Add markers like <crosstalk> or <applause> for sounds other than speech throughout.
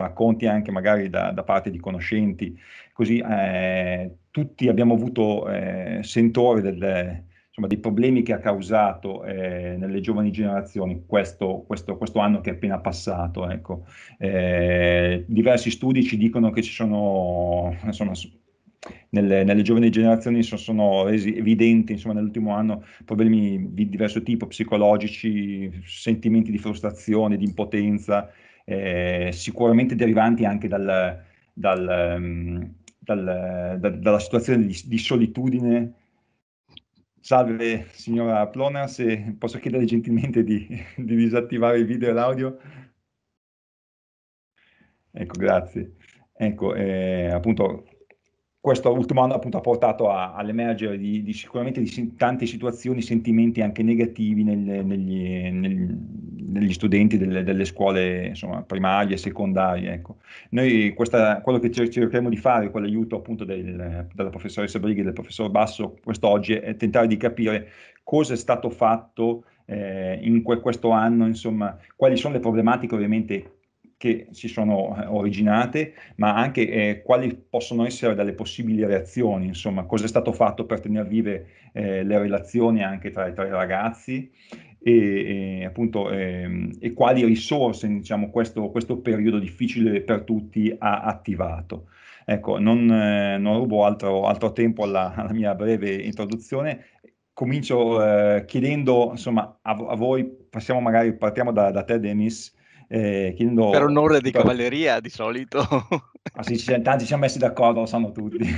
racconti anche magari da, da parte di conoscenti, così eh, tutti abbiamo avuto eh, sentore del, insomma, dei problemi che ha causato eh, nelle giovani generazioni questo, questo, questo, anno che è appena passato. Ecco. Eh, diversi studi ci dicono che ci sono insomma, nelle, nelle, giovani generazioni sono, sono resi evidenti insomma, nell'ultimo anno problemi di diverso tipo, psicologici, sentimenti di frustrazione, di impotenza, eh, sicuramente derivanti anche dal, dal, um, dal, da, dalla situazione di, di, solitudine. Salve signora Plona, se posso chiedere gentilmente di, <laughs> di disattivare il video e l'audio. Ecco, grazie. Ecco, eh, appunto, questo ultimo anno appunto ha portato a, all'emergere di, di, sicuramente di tante situazioni, sentimenti anche negativi nel, negli, nel, negli, studenti delle, delle scuole insomma, primarie e secondarie. Ecco. Noi questa, quello che cercheremo di fare con l'aiuto appunto del, della professoressa Brighi e del professor Basso quest'oggi è tentare di capire cosa è stato fatto eh, in que- questo anno, insomma, quali sono le problematiche ovviamente che si sono eh, originate, ma anche eh, quali possono essere delle possibili reazioni, insomma, cosa è stato fatto per tenere vive eh, le relazioni anche tra, tra i ragazzi e, e, appunto, eh, e quali risorse diciamo, questo, questo, periodo difficile per tutti ha attivato. Ecco, non, eh, non rubo altro, altro tempo alla, alla mia breve introduzione, comincio eh, chiedendo insomma, a, a, voi, passiamo magari, partiamo da, da te Denis, eh, Per onore di cavalleria di solito. ah, <laughs> sì, ci, tanti siamo messi d'accordo, lo sanno tutti. <laughs>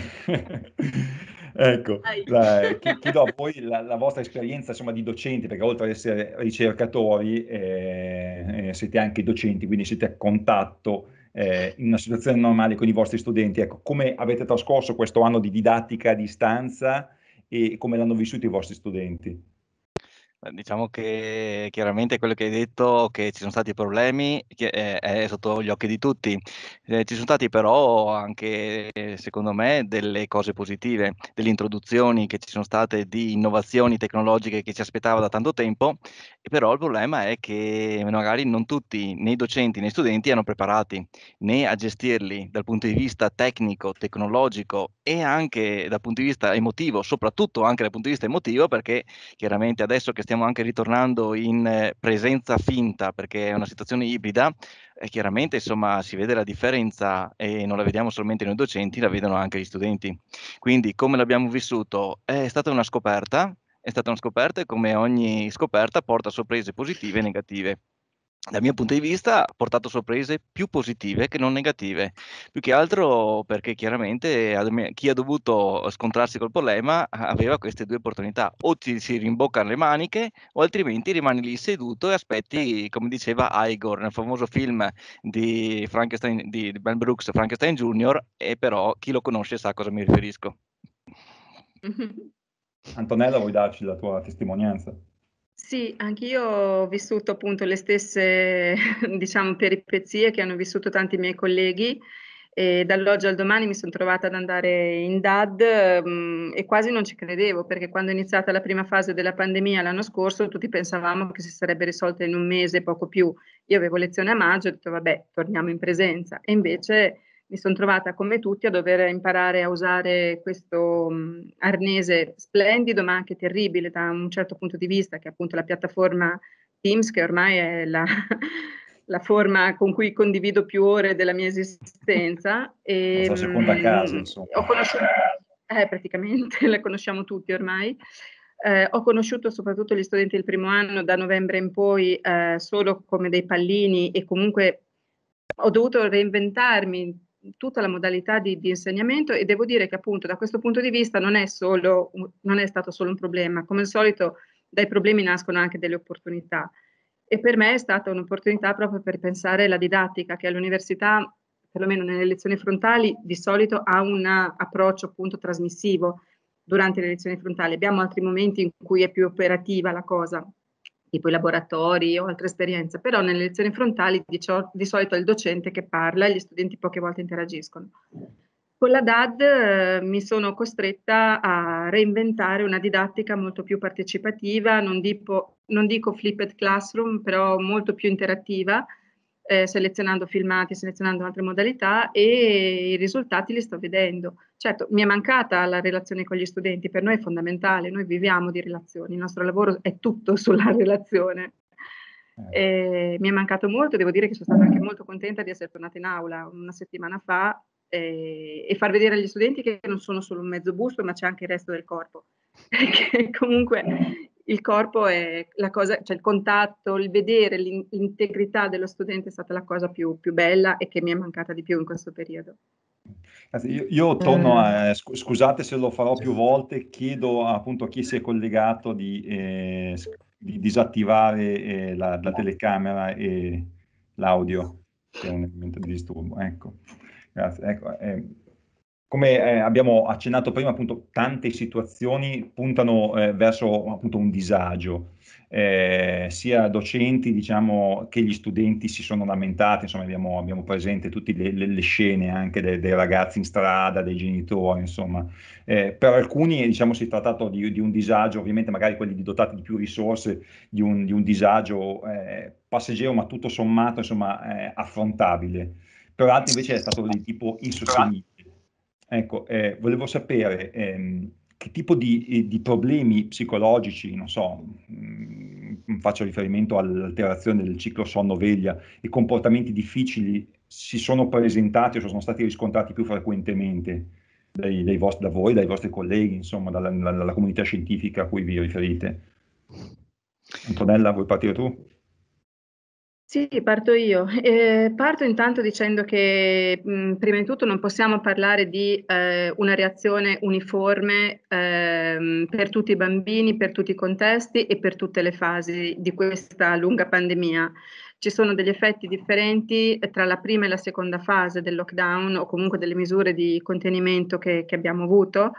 ecco, la, chiedo a voi la, la, vostra esperienza insomma, di docente, perché oltre ad essere ricercatori eh, eh, siete anche docenti, quindi siete a contatto eh, in una situazione normale con i vostri studenti. Ecco, come avete trascorso questo anno di didattica a distanza e come l'hanno vissuto i vostri studenti? Eh, diciamo che chiaramente quello che hai detto, che ci sono stati problemi, è, eh, è sotto gli occhi di tutti. Eh, ci sono stati però anche, secondo me, delle cose positive, delle introduzioni che ci sono state di innovazioni tecnologiche che ci aspettava da tanto tempo, però il problema è che magari non tutti, né i docenti né i studenti, erano preparati né a gestirli dal punto di vista tecnico, tecnologico e anche dal punto di vista emotivo, soprattutto anche dal punto di vista emotivo, perché chiaramente adesso che stiamo stiamo anche ritornando in eh, presenza finta perché è una situazione ibrida, e chiaramente insomma si vede la differenza e non la vediamo solamente noi docenti, la vedono anche gli studenti. Quindi come l'abbiamo vissuto? È stata una scoperta, è stata una scoperta e come ogni scoperta porta sorprese positive e negative dal mio punto di vista ha portato sorprese più positive che non negative, più che altro perché chiaramente chi ha dovuto scontrarsi col problema aveva queste due opportunità, o ti si rimboccano le maniche o altrimenti rimani lì seduto e aspetti, come diceva Igor nel famoso film di, Frankenstein, di Ben Brooks, Frankenstein Jr., e però chi lo conosce sa a cosa mi riferisco. <laughs> Antonella, vuoi darci la tua testimonianza? Sì, anch'io ho vissuto appunto le stesse, <laughs> diciamo, peripezie che hanno vissuto tanti miei colleghi e dall'oggi al domani mi sono trovata ad andare in DAD mh, mm, e quasi non ci credevo perché quando è iniziata la prima fase della pandemia l'anno scorso tutti pensavamo che si sarebbe risolta in un mese, poco più. Io avevo lezione a maggio e ho detto vabbè, torniamo in presenza e invece mi sono trovata come tutti a dover imparare a usare questo mh, mm, arnese splendido ma anche terribile da un certo punto di vista, che è appunto la piattaforma Teams, che ormai è la, <laughs> la forma con cui condivido più ore della mia esistenza. E, la <laughs> seconda ehm, casa, insomma. Ho conosciuto, eh, praticamente, <laughs> la conosciamo tutti ormai. Eh, ho conosciuto soprattutto gli studenti del primo anno da novembre in poi eh, solo come dei pallini e comunque ho dovuto reinventarmi tutta la modalità di, di, insegnamento e devo dire che appunto da questo punto di vista non è, solo, non è stato solo un problema, come al solito dai problemi nascono anche delle opportunità e per me è stata un'opportunità proprio per pensare alla didattica che all'università, perlomeno nelle lezioni frontali, di solito ha un approccio appunto trasmissivo durante le lezioni frontali, abbiamo altri momenti in cui è più operativa la cosa, tipo i laboratori o altre esperienze, però nelle lezioni frontali di, di, solito è il docente che parla e gli studenti poche volte interagiscono. Con la DAD eh, mi sono costretta a reinventare una didattica molto più partecipativa, non, dico, non dico flipped classroom, però molto più interattiva, eh, selezionando filmati, selezionando altre modalità e i risultati li sto vedendo. Certo, mi è mancata la relazione con gli studenti, per noi è fondamentale, noi viviamo di relazioni, il nostro lavoro è tutto <laughs> sulla relazione. Eh. mi è mancato molto, devo dire che sono stata anche molto contenta di essere tornata in aula una settimana fa eh, e far vedere agli studenti che non sono solo un mezzo busto, ma c'è anche il resto del corpo, <laughs> perché comunque il corpo è la cosa, cioè il contatto, il vedere l'integrità dello studente è stata la cosa più, più, bella e che mi è mancata di più in questo periodo. Io, io torno eh. a, eh, scusate se lo farò più volte, chiedo appunto a chi si è collegato di, eh, di disattivare eh, la, la, telecamera e l'audio, che è un elemento di disturbo. Ecco, grazie. Ecco, eh, come eh, abbiamo accennato prima, appunto, tante situazioni puntano eh, verso appunto, un disagio. Eh, sia docenti diciamo, che gli studenti si sono lamentati, insomma, abbiamo, abbiamo presente tutte le, le, le scene anche dei, dei ragazzi in strada, dei genitori, insomma. Eh, per alcuni diciamo, si è trattato di, di, un disagio, ovviamente magari quelli dotati di più risorse, di un, di un disagio eh, passeggero, ma tutto sommato insomma, eh, affrontabile. Per altri invece è stato di tipo insostenibile. Ecco, eh, volevo sapere ehm, che tipo di, eh, di, problemi psicologici, non so, mh, mm, faccio riferimento all'alterazione del ciclo sonno-veglia e comportamenti difficili si sono presentati o sono stati riscontrati più frequentemente dai, dai vostri, da voi, dai vostri colleghi, insomma, dalla, dalla, comunità scientifica a cui vi riferite. Antonella, vuoi partire tu? Sì, parto io. Eh, parto intanto dicendo che mh, prima di tutto non possiamo parlare di eh, una reazione uniforme eh, per tutti i bambini, per tutti i contesti e per tutte le fasi di questa lunga pandemia. Ci sono degli effetti differenti eh, tra la prima e la seconda fase del lockdown o comunque delle misure di contenimento che, che abbiamo avuto.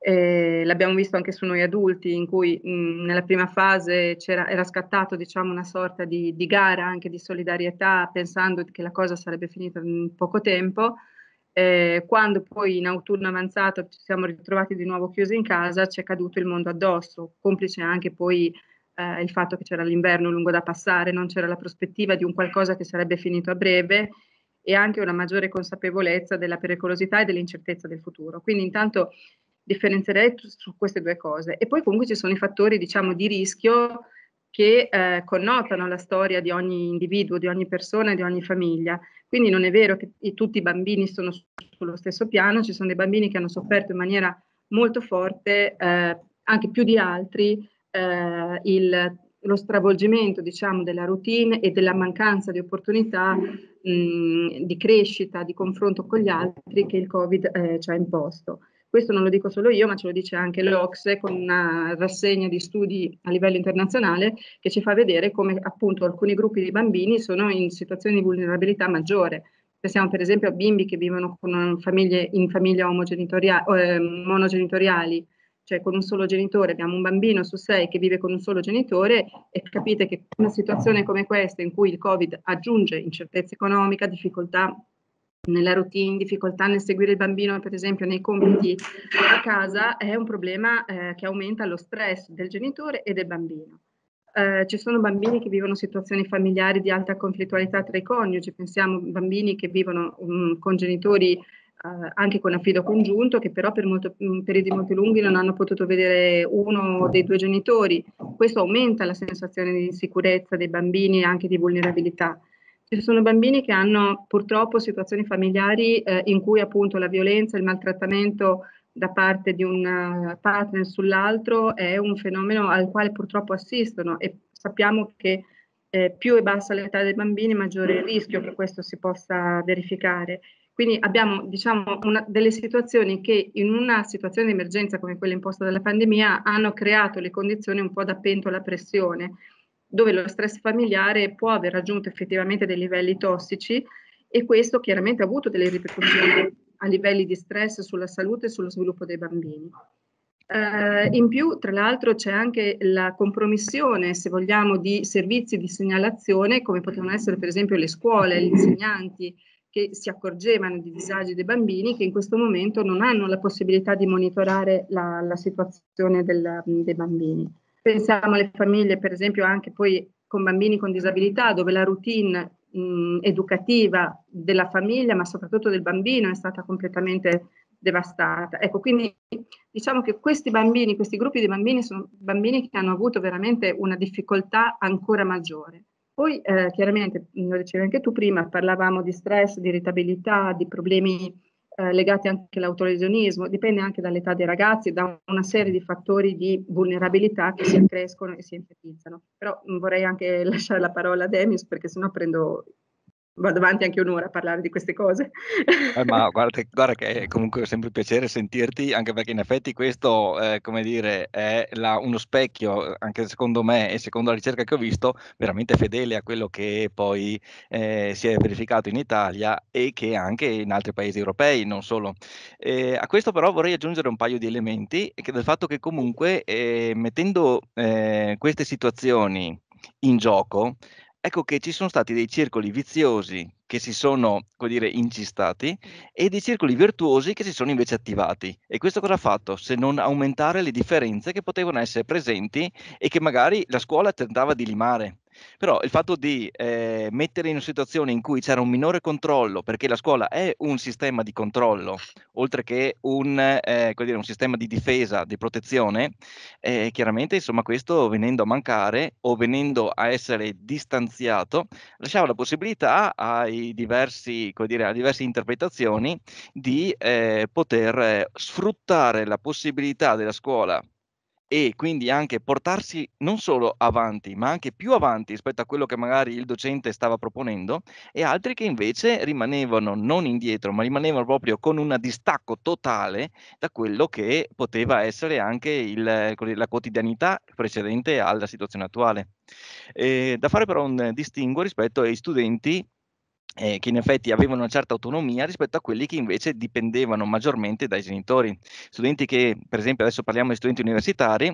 Eh, l'abbiamo visto anche su noi adulti, in cui mh, nella prima fase era scattato diciamo, una sorta di, di, gara anche di solidarietà, pensando che la cosa sarebbe finita in poco tempo. Eh, quando poi in autunno avanzato ci siamo ritrovati di nuovo chiusi in casa, ci è caduto il mondo addosso, complice anche poi eh, il fatto che c'era l'inverno lungo da passare, non c'era la prospettiva di un qualcosa che sarebbe finito a breve e anche una maggiore consapevolezza della pericolosità e dell'incertezza del futuro. Quindi intanto differenzierei su queste due cose. E poi comunque ci sono i fattori, diciamo, di rischio che eh, connotano la storia di ogni individuo, di ogni persona, di ogni famiglia. Quindi non è vero che i, tutti i bambini sono sullo stesso piano, ci sono dei bambini che hanno sofferto in maniera molto forte, eh, anche più di altri, eh, il, lo stravolgimento diciamo, della routine e della mancanza di opportunità mh, di crescita, di confronto con gli altri che il Covid eh, ci ha imposto. Questo non lo dico solo io, ma ce lo dice anche l'Ocse con una rassegna di studi a livello internazionale che ci fa vedere come appunto alcuni gruppi di bambini sono in situazioni di vulnerabilità maggiore. Pensiamo per esempio a bimbi che vivono famiglie, in famiglie eh, monogenitoriali, cioè con un solo genitore, abbiamo un bambino su sei che vive con un solo genitore e capite che una situazione come questa in cui il Covid aggiunge incertezza economica, difficoltà nella routine, difficoltà nel seguire il bambino, per esempio, nei compiti a casa, è un problema eh, che aumenta lo stress del genitore e del bambino. Eh, ci sono bambini che vivono situazioni familiari di alta conflittualità tra i coniugi, pensiamo a bambini che vivono um, con genitori eh, anche con affido congiunto, che però per molto, mm, periodi molto lunghi non hanno potuto vedere uno dei due genitori. Questo aumenta la sensazione di insicurezza dei bambini e anche di vulnerabilità. Ci sono bambini che hanno purtroppo situazioni familiari eh, in cui appunto la violenza, il maltrattamento da parte di un eh, partner sull'altro è un fenomeno al quale purtroppo assistono e sappiamo che eh, più è bassa l'età dei bambini maggiore è il rischio che questo si possa verificare. Quindi abbiamo diciamo, una, delle situazioni che in una situazione di emergenza come quella imposta dalla pandemia hanno creato le condizioni un po' da pentola pressione dove lo stress familiare può aver raggiunto effettivamente dei livelli tossici e questo chiaramente ha avuto delle ripercussioni a livelli di stress sulla salute e sullo sviluppo dei bambini. Eh, in più, tra l'altro, c'è anche la compromissione, se vogliamo, di servizi di segnalazione, come potevano essere per esempio le scuole, gli insegnanti, che si accorgevano di disagi dei bambini che in questo momento non hanno la possibilità di monitorare la, la situazione del, dei bambini. Pensiamo alle famiglie, per esempio, anche poi con bambini con disabilità, dove la routine mh, mm, educativa della famiglia, ma soprattutto del bambino, è stata completamente devastata. Ecco, quindi diciamo che questi bambini, questi gruppi di bambini sono bambini che hanno avuto veramente una difficoltà ancora maggiore. Poi eh, chiaramente, lo dicevi anche tu prima, parlavamo di stress, di irritabilità, di problemi eh, legati anche all'autolesionismo, dipende anche dall'età dei ragazzi, da una serie di fattori di vulnerabilità che si accrescono e si enfatizzano. Però mh, mm, vorrei anche <laughs> lasciare la parola a Demis perché sennò prendo vado avanti anche un'ora a parlare di queste cose. Eh, ma <laughs> guarda, guarda, che è comunque sempre un piacere sentirti, anche perché in effetti questo, eh, come dire, è la, uno specchio, eh, anche secondo me e secondo la ricerca che ho visto, veramente fedele a quello che poi eh, si è verificato in Italia e che anche in altri paesi europei, non solo. Eh, a questo però vorrei aggiungere un paio di elementi, che del fatto che comunque eh, mettendo queste situazioni in gioco, ecco che ci sono stati dei circoli viziosi che si sono, come dire, incistati e dei circoli virtuosi che si sono invece attivati. E questo cosa ha fatto? Se non aumentare le differenze che potevano essere presenti e che magari la scuola tentava di limare. Però il fatto di eh, mettere in una situazione in cui c'era un minore controllo, perché la scuola è un sistema di controllo, oltre che un, eh, dire, un sistema di difesa, di protezione, eh, chiaramente insomma, questo venendo a mancare o venendo a essere distanziato, lasciava la possibilità ai diversi, dire, a diverse interpretazioni di eh, poter sfruttare la possibilità della scuola e quindi anche portarsi non solo avanti, ma anche più avanti rispetto a quello che magari il docente stava proponendo, e altri che invece rimanevano non indietro, ma rimanevano proprio con un distacco totale da quello che poteva essere anche il, la quotidianità precedente alla situazione attuale. E ehm, da fare però un distinguo rispetto ai studenti eh, che in effetti avevano una certa autonomia rispetto a quelli che invece dipendevano maggiormente dai genitori. Studenti che, per esempio, adesso parliamo di studenti universitari,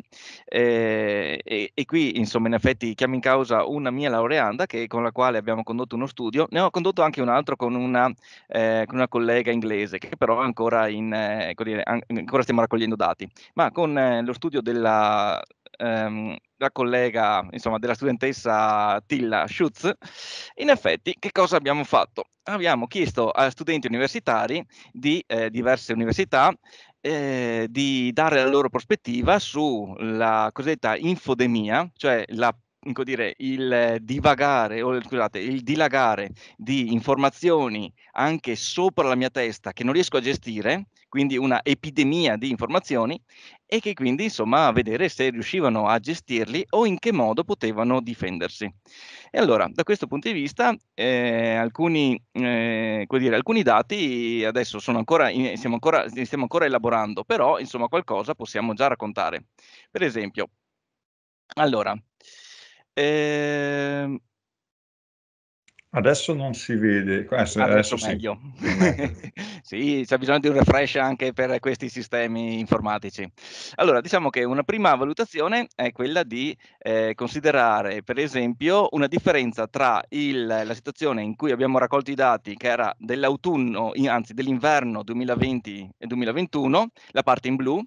eh, e, e, qui insomma in effetti chiamo in causa una mia laureanda che, con la quale abbiamo condotto uno studio, ne ho condotto anche un altro con una, eh, con una collega inglese che però ancora, in, eh, dire, an- ancora stiamo raccogliendo dati, ma con eh, lo studio della... Ehm, nostra collega, insomma, della studentessa Tilla Schutz, in effetti che cosa abbiamo fatto? Abbiamo chiesto a studenti universitari di eh, diverse università eh, di dare la loro prospettiva sulla cosiddetta infodemia, cioè la dire, il eh, divagare, o scusate, il dilagare di informazioni anche sopra la mia testa che non riesco a gestire, quindi una epidemia di informazioni, e che quindi insomma a vedere se riuscivano a gestirli o in che modo potevano difendersi. E allora, da questo punto di vista, eh, alcuni, eh, dire, alcuni, dati adesso ancora in, stiamo, ancora, stiamo ancora elaborando, però insomma qualcosa possiamo già raccontare. Per esempio, allora, e... Ehm, adesso non si vede, adesso, adesso si... meglio. <laughs> sì, c'è bisogno di un refresh anche per questi sistemi informatici. Allora, diciamo che una prima valutazione è quella di eh, considerare, per esempio, una differenza tra il, la situazione in cui abbiamo raccolto i dati, che era dell'autunno, anzi dell'inverno 2020 e 2021, la parte in blu,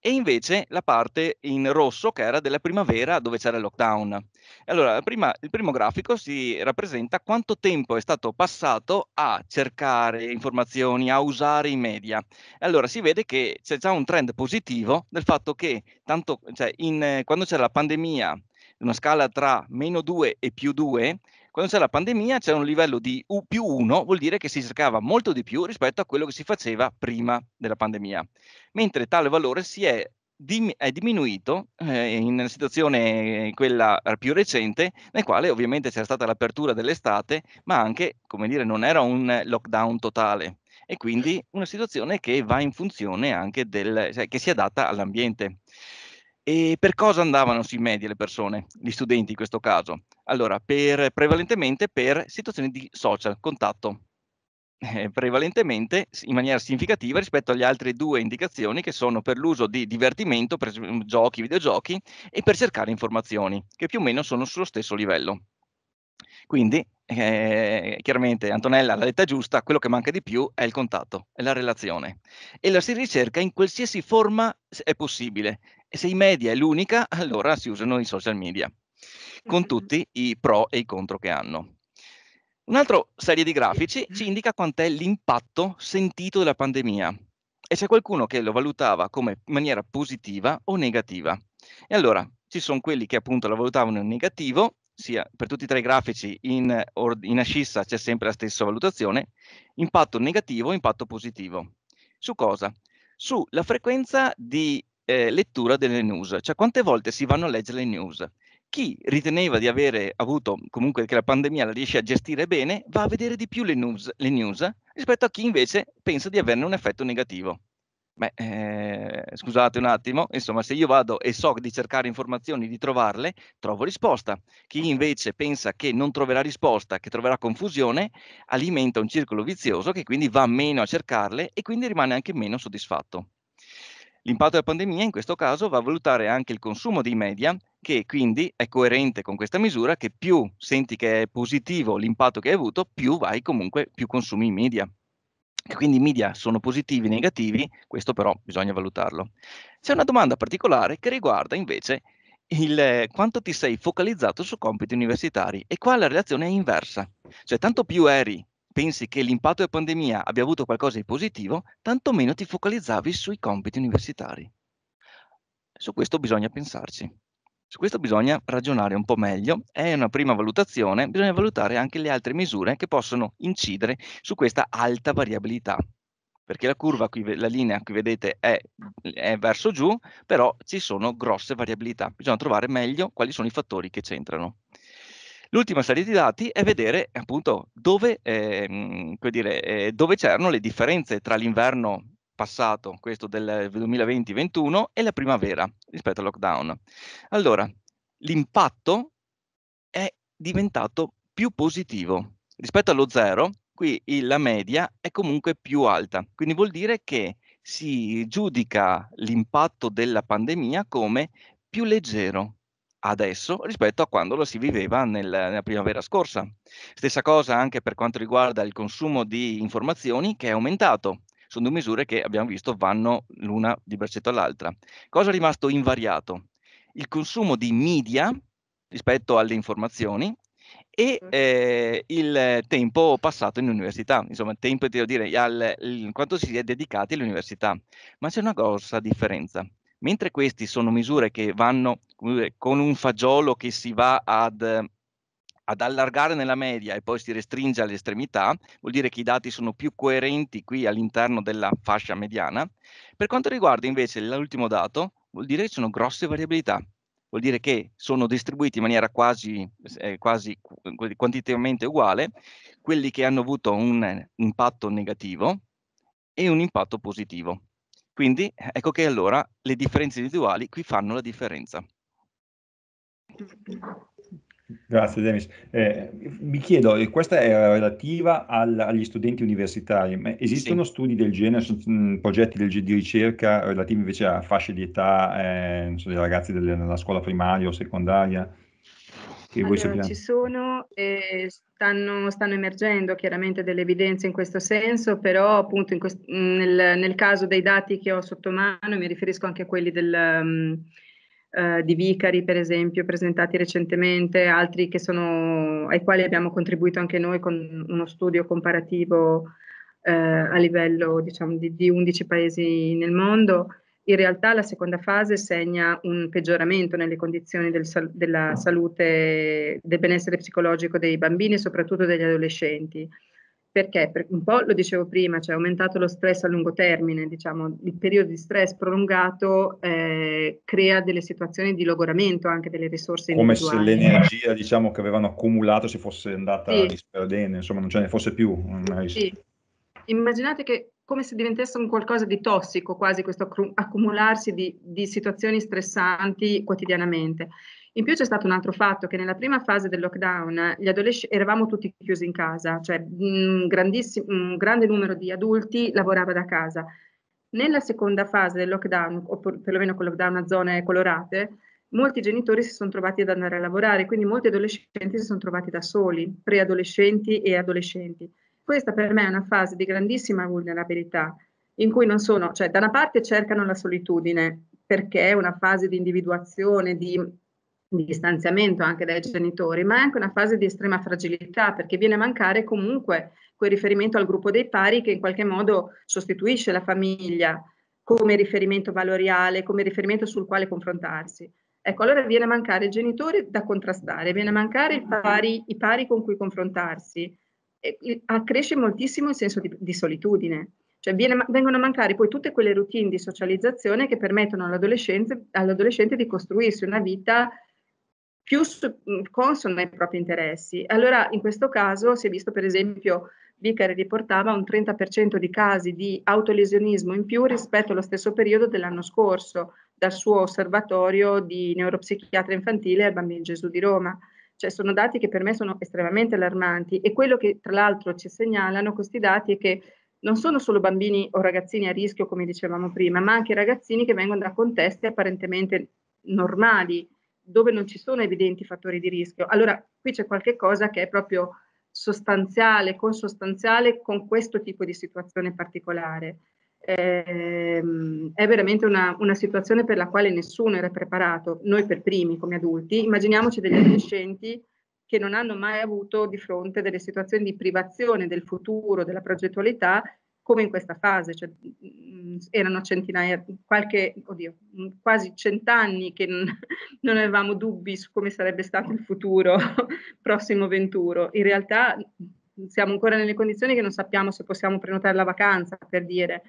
e invece la parte in rosso che era della primavera dove c'era il lockdown. Allora, prima, il primo grafico si rappresenta quanto tempo è stato passato a cercare informazioni, a usare i media. Allora si vede che c'è già un trend positivo del fatto che tanto, cioè in, quando c'era la pandemia, una scala tra meno 2 e più 2, quando c'era la pandemia c'era un livello di U più 1, vuol dire che si cercava molto di più rispetto a quello che si faceva prima della pandemia, mentre tale valore si è è diminuito eh, una situazione eh, quella più recente, nel quale ovviamente c'era stata l'apertura dell'estate, ma anche, come dire, non era un lockdown totale. E quindi una situazione che va in funzione anche del, cioè, che si adatta all'ambiente. E per cosa andavano sui media le persone, gli studenti in questo caso? Allora, per, prevalentemente per situazioni di social, contatto, eh, prevalentemente in maniera significativa rispetto alle altre due indicazioni che sono per l'uso di divertimento, per mm, giochi, videogiochi e per cercare informazioni, che più o meno sono sullo stesso livello. Quindi, eh, chiaramente, Antonella l'ha detta giusta, quello che manca di più è il contatto, è la relazione. E la si ricerca in qualsiasi forma è possibile. E se i media è l'unica, allora si usano i social media con tutti i pro e i contro che hanno. Un'altra serie di grafici ci indica quant'è l'impatto sentito della pandemia e c'è qualcuno che lo valutava come in maniera positiva o negativa. E allora ci sono quelli che appunto lo valutavano in negativo, sia per tutti e tre i grafici in, in ascissa c'è sempre la stessa valutazione, impatto negativo, o impatto positivo. Su cosa? Sulla frequenza di eh, lettura delle news, cioè quante volte si vanno a leggere le news chi riteneva di avere avuto comunque che la pandemia la riesce a gestire bene va a vedere di più le news, le news rispetto a chi invece pensa di averne un effetto negativo. Beh, eh, scusate un attimo, insomma, se io vado e so di cercare informazioni, di trovarle, trovo risposta. Chi invece pensa che non troverà risposta, che troverà confusione, alimenta un circolo vizioso che quindi va meno a cercarle e quindi rimane anche meno soddisfatto. L'impatto della pandemia in questo caso va a valutare anche il consumo dei media, che quindi è coerente con questa misura, che più senti che è positivo l'impatto che hai avuto, più vai comunque, più consumi i media. Quindi i media sono positivi, e negativi, questo però bisogna valutarlo. C'è una domanda particolare che riguarda invece il, quanto ti sei focalizzato su compiti universitari e qua la relazione è inversa. Cioè tanto più eri pensi che l'impatto della pandemia abbia avuto qualcosa di positivo, tantomeno ti focalizzavi sui compiti universitari. Su questo bisogna pensarci. Su questo bisogna ragionare un po' meglio, è una prima valutazione, bisogna valutare anche le altre misure che possono incidere su questa alta variabilità. Perché la curva, qui, la linea che vedete è, è verso giù, però ci sono grosse variabilità. Bisogna trovare meglio quali sono i fattori che c'entrano. L'ultima serie di dati è vedere appunto dove, eh, dire, eh, dove c'erano le differenze tra l'inverno passato, questo del 2020-21, e la primavera rispetto al lockdown. Allora, l'impatto è diventato più positivo rispetto allo zero, qui la media è comunque più alta, quindi vuol dire che si giudica l'impatto della pandemia come più leggero, adesso rispetto a quando lo si viveva nel, nella primavera scorsa. Stessa cosa anche per quanto riguarda il consumo di informazioni che è aumentato. Sono due misure che abbiamo visto vanno l'una di braccetto all'altra. Cosa è rimasto invariato? Il consumo di media rispetto alle informazioni e eh, il tempo passato in università, insomma il tempo devo dire, al, il, quanto si è dedicati all'università. Ma c'è una grossa differenza. Mentre queste sono misure che vanno con un fagiolo che si va ad, ad allargare nella media e poi si restringe all'estremità, vuol dire che i dati sono più coerenti qui all'interno della fascia mediana. Per quanto riguarda invece l'ultimo dato, vuol dire che ci sono grosse variabilità, vuol dire che sono distribuiti in maniera quasi, eh, quasi quantitativamente uguale quelli che hanno avuto un impatto negativo e un impatto positivo. Quindi ecco che allora le differenze individuali qui fanno la differenza. Grazie Denis. Eh, mi chiedo, eh, questa è relativa al, agli studenti universitari, ma esistono sì. studi del genere, mh, progetti del, di ricerca relativi invece a fasce di età, eh, so, dei ragazzi della scuola primaria o secondaria? che voi allora, Ci sono e eh, stanno, stanno, emergendo chiaramente delle evidenze in questo senso, però appunto quest- nel, nel, caso dei dati che ho sotto mano, mi riferisco anche a quelli del... Um, Uh, di Vicari, per esempio, presentati recentemente, altri sono, ai quali abbiamo contribuito anche noi con uno studio comparativo uh, a livello diciamo, di, di, 11 paesi nel mondo. In realtà la seconda fase segna un peggioramento nelle condizioni del, della ah. salute, del benessere psicologico dei bambini e soprattutto degli adolescenti. Perché? Per, un po' lo dicevo prima, cioè aumentato lo stress a lungo termine, diciamo, il periodo di stress prolungato eh, crea delle situazioni di logoramento anche delle risorse Come individuali. Come se l'energia, diciamo, che avevano accumulato si fosse andata sì. disperdendo, insomma, non ce ne fosse più. Sì. Immaginate che come se diventasse un qualcosa di tossico, quasi questo accumularsi di, di, situazioni stressanti quotidianamente. In più c'è stato un altro fatto che nella prima fase del lockdown eravamo tutti chiusi in casa, cioè un, mm, un grande numero di adulti lavorava da casa. Nella seconda fase del lockdown, o perlomeno con lockdown a zone colorate, molti genitori si sono trovati ad andare a lavorare, quindi molti adolescenti si sono trovati da soli, preadolescenti e adolescenti. Questa per me è una fase di grandissima vulnerabilità in cui non sono, cioè da una parte cercano la solitudine perché è una fase di individuazione, di, di distanziamento anche dai genitori, ma è anche una fase di estrema fragilità perché viene a mancare comunque quel riferimento al gruppo dei pari che in qualche modo sostituisce la famiglia come riferimento valoriale, come riferimento sul quale confrontarsi. Ecco, allora viene a mancare il genitore da contrastare, viene a mancare pari, i pari con cui confrontarsi, accresce moltissimo il senso di, di solitudine. Cioè viene, vengono a mancare poi tutte quelle routine di socializzazione che permettono all'adolescente, all'adolescente di costruirsi una vita più consona ai propri interessi. Allora, in questo caso, si è visto per esempio, Vicari riportava un 30% di casi di autolesionismo in più rispetto allo stesso periodo dell'anno scorso, dal suo osservatorio di neuropsichiatra infantile al Bambino Gesù di Roma. Cioè sono dati che per me sono estremamente allarmanti e quello che tra l'altro ci segnalano questi dati è che non sono solo bambini o ragazzini a rischio, come dicevamo prima, ma anche ragazzini che vengono da contesti apparentemente normali, dove non ci sono evidenti fattori di rischio. Allora, qui c'è qualche cosa che è proprio sostanziale, consostanziale con questo tipo di situazione particolare. Ehm, è veramente una, una, situazione per la quale nessuno era preparato, noi per primi come adulti. Immaginiamoci degli adolescenti che non hanno mai avuto di fronte delle situazioni di privazione del futuro, della progettualità, come in questa fase. Cioè, mm, erano centinaia, qualche, oddio, mm, quasi cent'anni che <laughs> non avevamo dubbi su come sarebbe stato il futuro <laughs> prossimo venturo. In realtà mm, siamo ancora nelle condizioni che non sappiamo se possiamo prenotare la vacanza, per dire,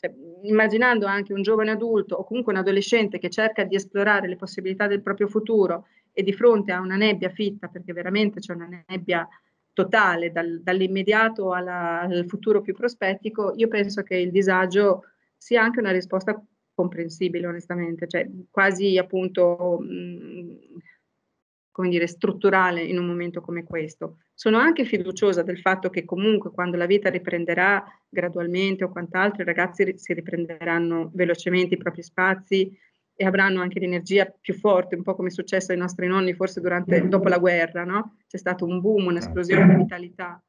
cioè, immaginando anche un giovane adulto o comunque un adolescente che cerca di esplorare le possibilità del proprio futuro e di fronte a una nebbia fitta, perché veramente c'è una nebbia totale dal, dall'immediato alla, al futuro più prospettico, io penso che il disagio sia anche una risposta comprensibile, onestamente, cioè quasi appunto mh, mm, come dire, strutturale in un momento come questo. Sono anche fiduciosa del fatto che comunque quando la vita riprenderà gradualmente o quant'altro, i ragazzi si riprenderanno velocemente i propri spazi e avranno anche l'energia più forte, un po' come è successo ai nostri nonni forse durante, mm. dopo la guerra, no? C'è stato un boom, un'esplosione di certo. vitalità.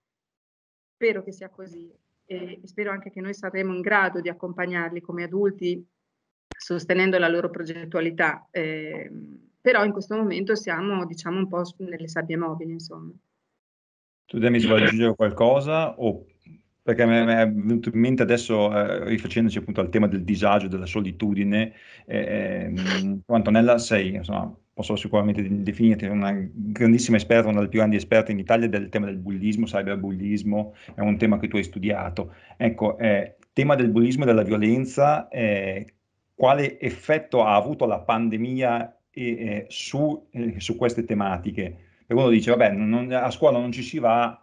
Spero che sia così e spero anche che noi saremo in grado di accompagnarli come adulti sostenendo la loro progettualità. Eh, però in questo momento siamo diciamo un po' nelle sabbie mobili, insomma. Tu Demi vuoi aggiungere qualcosa o perché mi è venuto in mente adesso, eh, rifacendoci appunto al tema del disagio, della solitudine, eh, eh, Antonella sei, insomma, posso sicuramente definirti una grandissima esperta, una delle più grandi esperte in Italia del tema del bullismo, cyberbullismo, è un tema che tu hai studiato. Ecco, eh, tema del bullismo e della violenza, eh, quale effetto ha avuto la pandemia eh, su, eh, su, queste tematiche. E uno dice, vabbè, non, a scuola non ci si va,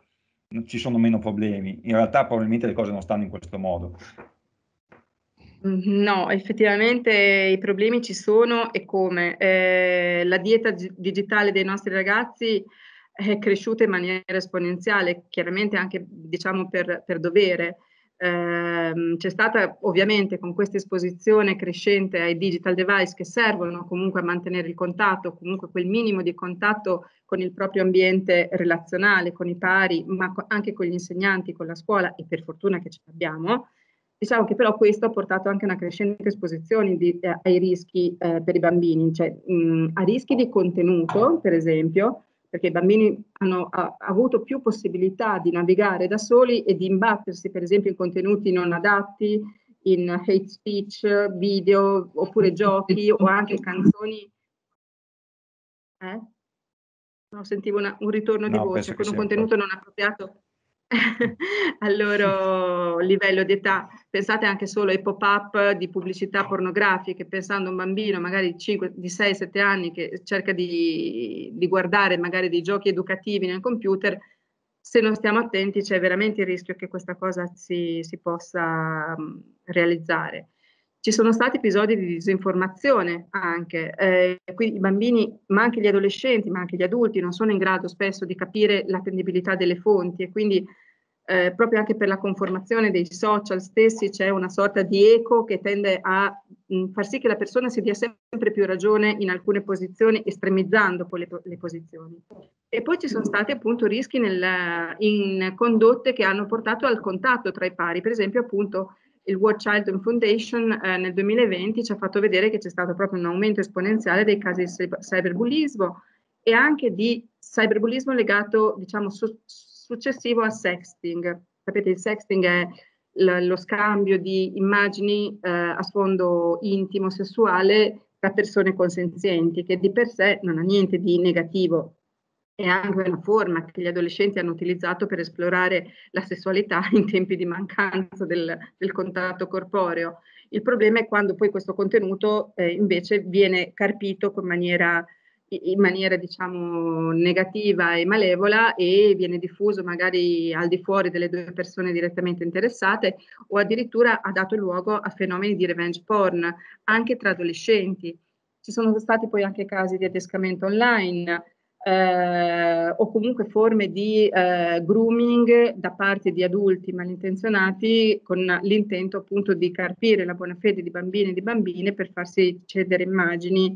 ci sono meno problemi. In realtà probabilmente le cose non stanno in questo modo. Mm-hmm, no, effettivamente i problemi ci sono e come. Eh, la dieta digitale dei nostri ragazzi è cresciuta in maniera esponenziale, chiaramente anche diciamo per, per dovere. Ehm, c'è stata ovviamente con questa esposizione crescente ai digital device che servono comunque a mantenere il contatto, comunque quel minimo di contatto con il proprio ambiente relazionale, con i pari, ma co- anche con gli insegnanti, con la scuola e per fortuna che ce l'abbiamo. Diciamo che però questo ha portato anche a una crescente esposizione di, eh, ai rischi eh, per i bambini, cioè mh, a rischi di contenuto, per esempio, perché i bambini hanno ha, avuto più possibilità di navigare da soli e di imbattersi per esempio in contenuti non adatti, in hate speech, video oppure giochi o anche canzoni. Eh? No, sentivo una, un ritorno no, di voce con un contenuto non appropriato. <laughs> al loro livello di età. Pensate anche solo ai pop-up di pubblicità pornografiche, pensando a un bambino magari di, 5, di 6-7 anni che cerca di, di guardare magari dei giochi educativi nel computer, se non stiamo attenti c'è veramente il rischio che questa cosa si, si possa um, realizzare. Ci sono stati episodi di disinformazione anche, eh, quindi i bambini, ma anche gli adolescenti, ma anche gli adulti, non sono in grado spesso di capire l'attendibilità delle fonti e quindi eh, proprio anche per la conformazione dei social stessi c'è una sorta di eco che tende a mh, mm, far sì che la persona si dia sempre più ragione in alcune posizioni, estremizzando poi le, le posizioni. E poi ci sono stati appunto rischi nel, in condotte che hanno portato al contatto tra i pari, per esempio appunto il World Childhood Foundation eh, nel 2020 ci ha fatto vedere che c'è stato proprio un aumento esponenziale dei casi di cyberbullismo e anche di cyberbullismo legato, diciamo, su successivo a sexting. Sapete, il sexting è lo scambio di immagini eh, a sfondo intimo, sessuale, tra persone consenzienti, che di per sé non ha niente di negativo, è anche una forma che gli adolescenti hanno utilizzato per esplorare la sessualità <laughs> in tempi di mancanza del, del contatto corporeo. Il problema è quando poi questo contenuto eh, invece viene carpito maniera, in maniera diciamo, negativa e malevola e viene diffuso magari al di fuori delle due persone direttamente interessate o addirittura ha dato luogo a fenomeni di revenge porn anche tra adolescenti. Ci sono stati poi anche casi di adescamento online, eh, o comunque forme di eh, grooming da parte di adulti malintenzionati con l'intento appunto di carpire la buona fede di bambini e di bambine per farsi cedere immagini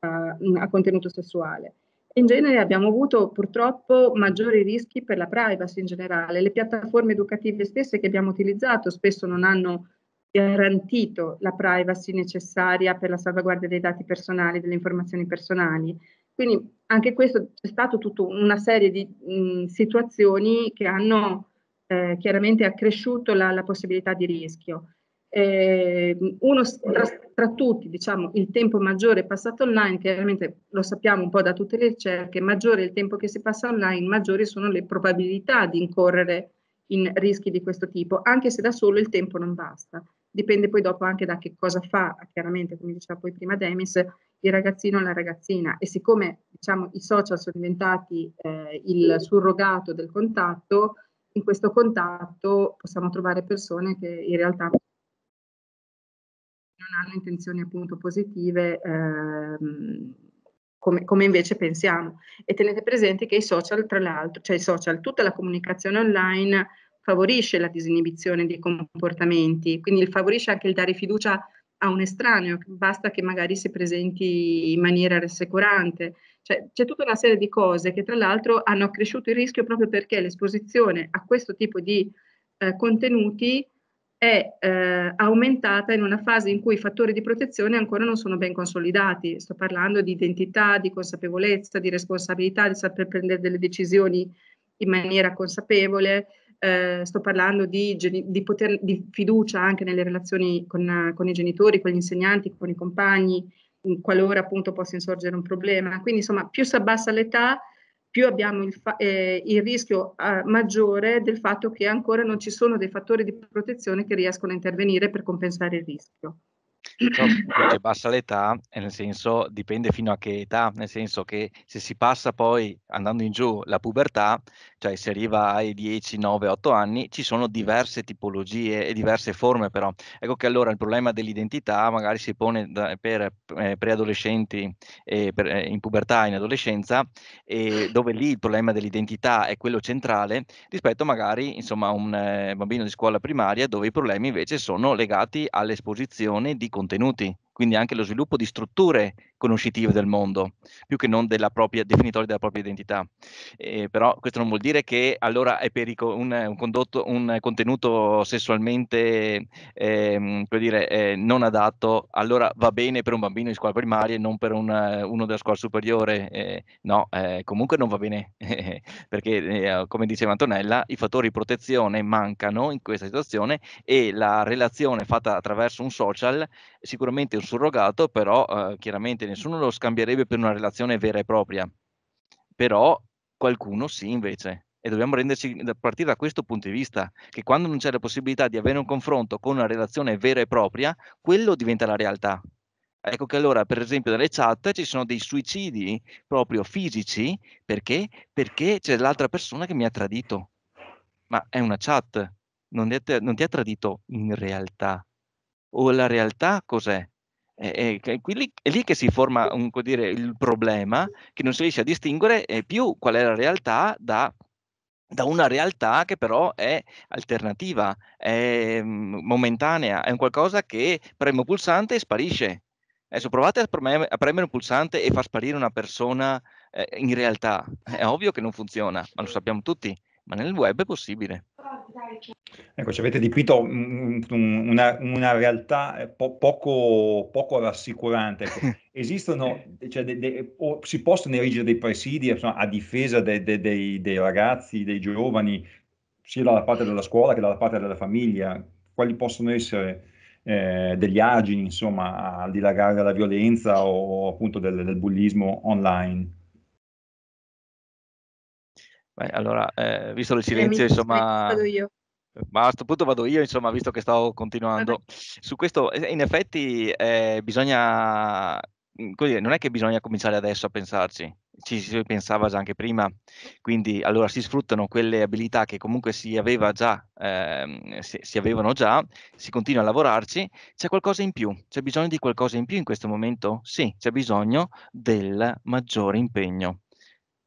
eh, a contenuto sessuale. In genere abbiamo avuto purtroppo maggiori rischi per la privacy in generale. Le piattaforme educative stesse che abbiamo utilizzato spesso non hanno garantito la privacy necessaria per la salvaguardia dei dati personali, delle informazioni personali quindi anche questo c'è stata tutta una serie di mh, situazioni che hanno eh, chiaramente accresciuto la, la, possibilità di rischio. Eh, uno tra, tra, tutti, diciamo, il tempo maggiore passato online, chiaramente lo sappiamo un po' da tutte le ricerche, maggiore il tempo che si passa online, maggiori sono le probabilità di incorrere in rischi di questo tipo, anche se da solo il tempo non basta. Dipende poi dopo anche da che cosa fa, chiaramente, come diceva poi prima Demis, il ragazzino o la ragazzina e siccome diciamo, i social sono diventati eh, il surrogato del contatto, in questo contatto possiamo trovare persone che in realtà non hanno intenzioni appunto positive ehm, come, come, invece pensiamo. E tenete presente che i social, tra l'altro, cioè i social, tutta la comunicazione online favorisce la disinibizione dei comportamenti, quindi favorisce anche il dare fiducia a un estraneo, basta che magari si presenti in maniera rassicurante. Cioè, c'è tutta una serie di cose che tra l'altro hanno accresciuto il rischio proprio perché l'esposizione a questo tipo di eh, contenuti è eh, aumentata in una fase in cui i fattori di protezione ancora non sono ben consolidati. Sto parlando di identità, di consapevolezza, di responsabilità, di saper prendere delle decisioni in maniera consapevole, eh, sto parlando di, di, poter, di, fiducia anche nelle relazioni con, con, i genitori, con gli insegnanti, con i compagni, mm, qualora appunto possa insorgere un problema. Quindi insomma, più si abbassa l'età, più abbiamo il, eh, il rischio eh, maggiore del fatto che ancora non ci sono dei fattori di protezione che riescono a intervenire per compensare il rischio che bassa l'età, nel senso dipende fino a che età, nel senso che se si passa poi andando in giù la pubertà, cioè si arriva ai 10, 9, 8 anni, ci sono diverse tipologie e diverse forme però. Ecco che allora il problema dell'identità magari si pone da, per eh, preadolescenti eh, per, eh, in pubertà, in adolescenza, e dove lì il problema dell'identità è quello centrale rispetto magari insomma a un eh, bambino di scuola primaria dove i problemi invece sono legati all'esposizione di contenuti quindi anche lo sviluppo di strutture conoscitive del mondo, più che non della propria, definitoria della propria identità. Eh, però questo non vuol dire che allora è perico- un, un, condotto, un contenuto sessualmente eh, dire, eh, non adatto, allora va bene per un bambino di scuola primaria e non per un, uno della scuola superiore. Eh, no, eh, comunque non va bene, <laughs> perché eh, come diceva Antonella, i fattori di protezione mancano in questa situazione e la relazione fatta attraverso un social sicuramente un surrogato, però eh, chiaramente nessuno lo scambierebbe per una relazione vera e propria, però qualcuno sì invece. E dobbiamo renderci, da partire da questo punto di vista, che quando non c'è la possibilità di avere un confronto con una relazione vera e propria, quello diventa la realtà. Ecco che allora, per esempio, nelle chat ci sono dei suicidi proprio fisici perché? Perché c'è l'altra persona che mi ha tradito. Ma è una chat, non ti, ha, non ti ha tradito in realtà, o la realtà cos'è? È, è, è, lì che si forma un, dire, il problema che non si riesce a distinguere più qual è la realtà da, da una realtà che però è alternativa, è mm, momentanea, è un qualcosa che premo pulsante e sparisce. Adesso provate a, premere, a premere un pulsante e far sparire una persona eh, in realtà. È ovvio che non funziona, ma lo sappiamo tutti ma nel web è possibile. Ecco, ci avete dipinto una, una realtà eh, po- poco, poco, rassicurante. Ecco. <laughs> Esistono, cioè, de, de, si possono erigere dei presidi insomma, a difesa de, dei, dei ragazzi, dei giovani, sia dalla parte della scuola che dalla parte della famiglia? Quali possono essere eh, degli argini, insomma, al dilagare della violenza o appunto del, del bullismo online? Beh, allora, eh, visto il silenzio, eh, insomma... Vado io. Ma a questo punto vado io, insomma, visto che stavo continuando. Vabbè. Su questo, eh, in effetti, eh, bisogna... Mhmm, dire, non è che bisogna cominciare adesso a pensarci, ci si pensava già anche prima, quindi allora si sfruttano quelle abilità che comunque si, aveva già, eh, si, si avevano già, si continua a lavorarci, c'è qualcosa in più, c'è bisogno di qualcosa in più in questo momento? Sì, c'è bisogno del maggiore impegno.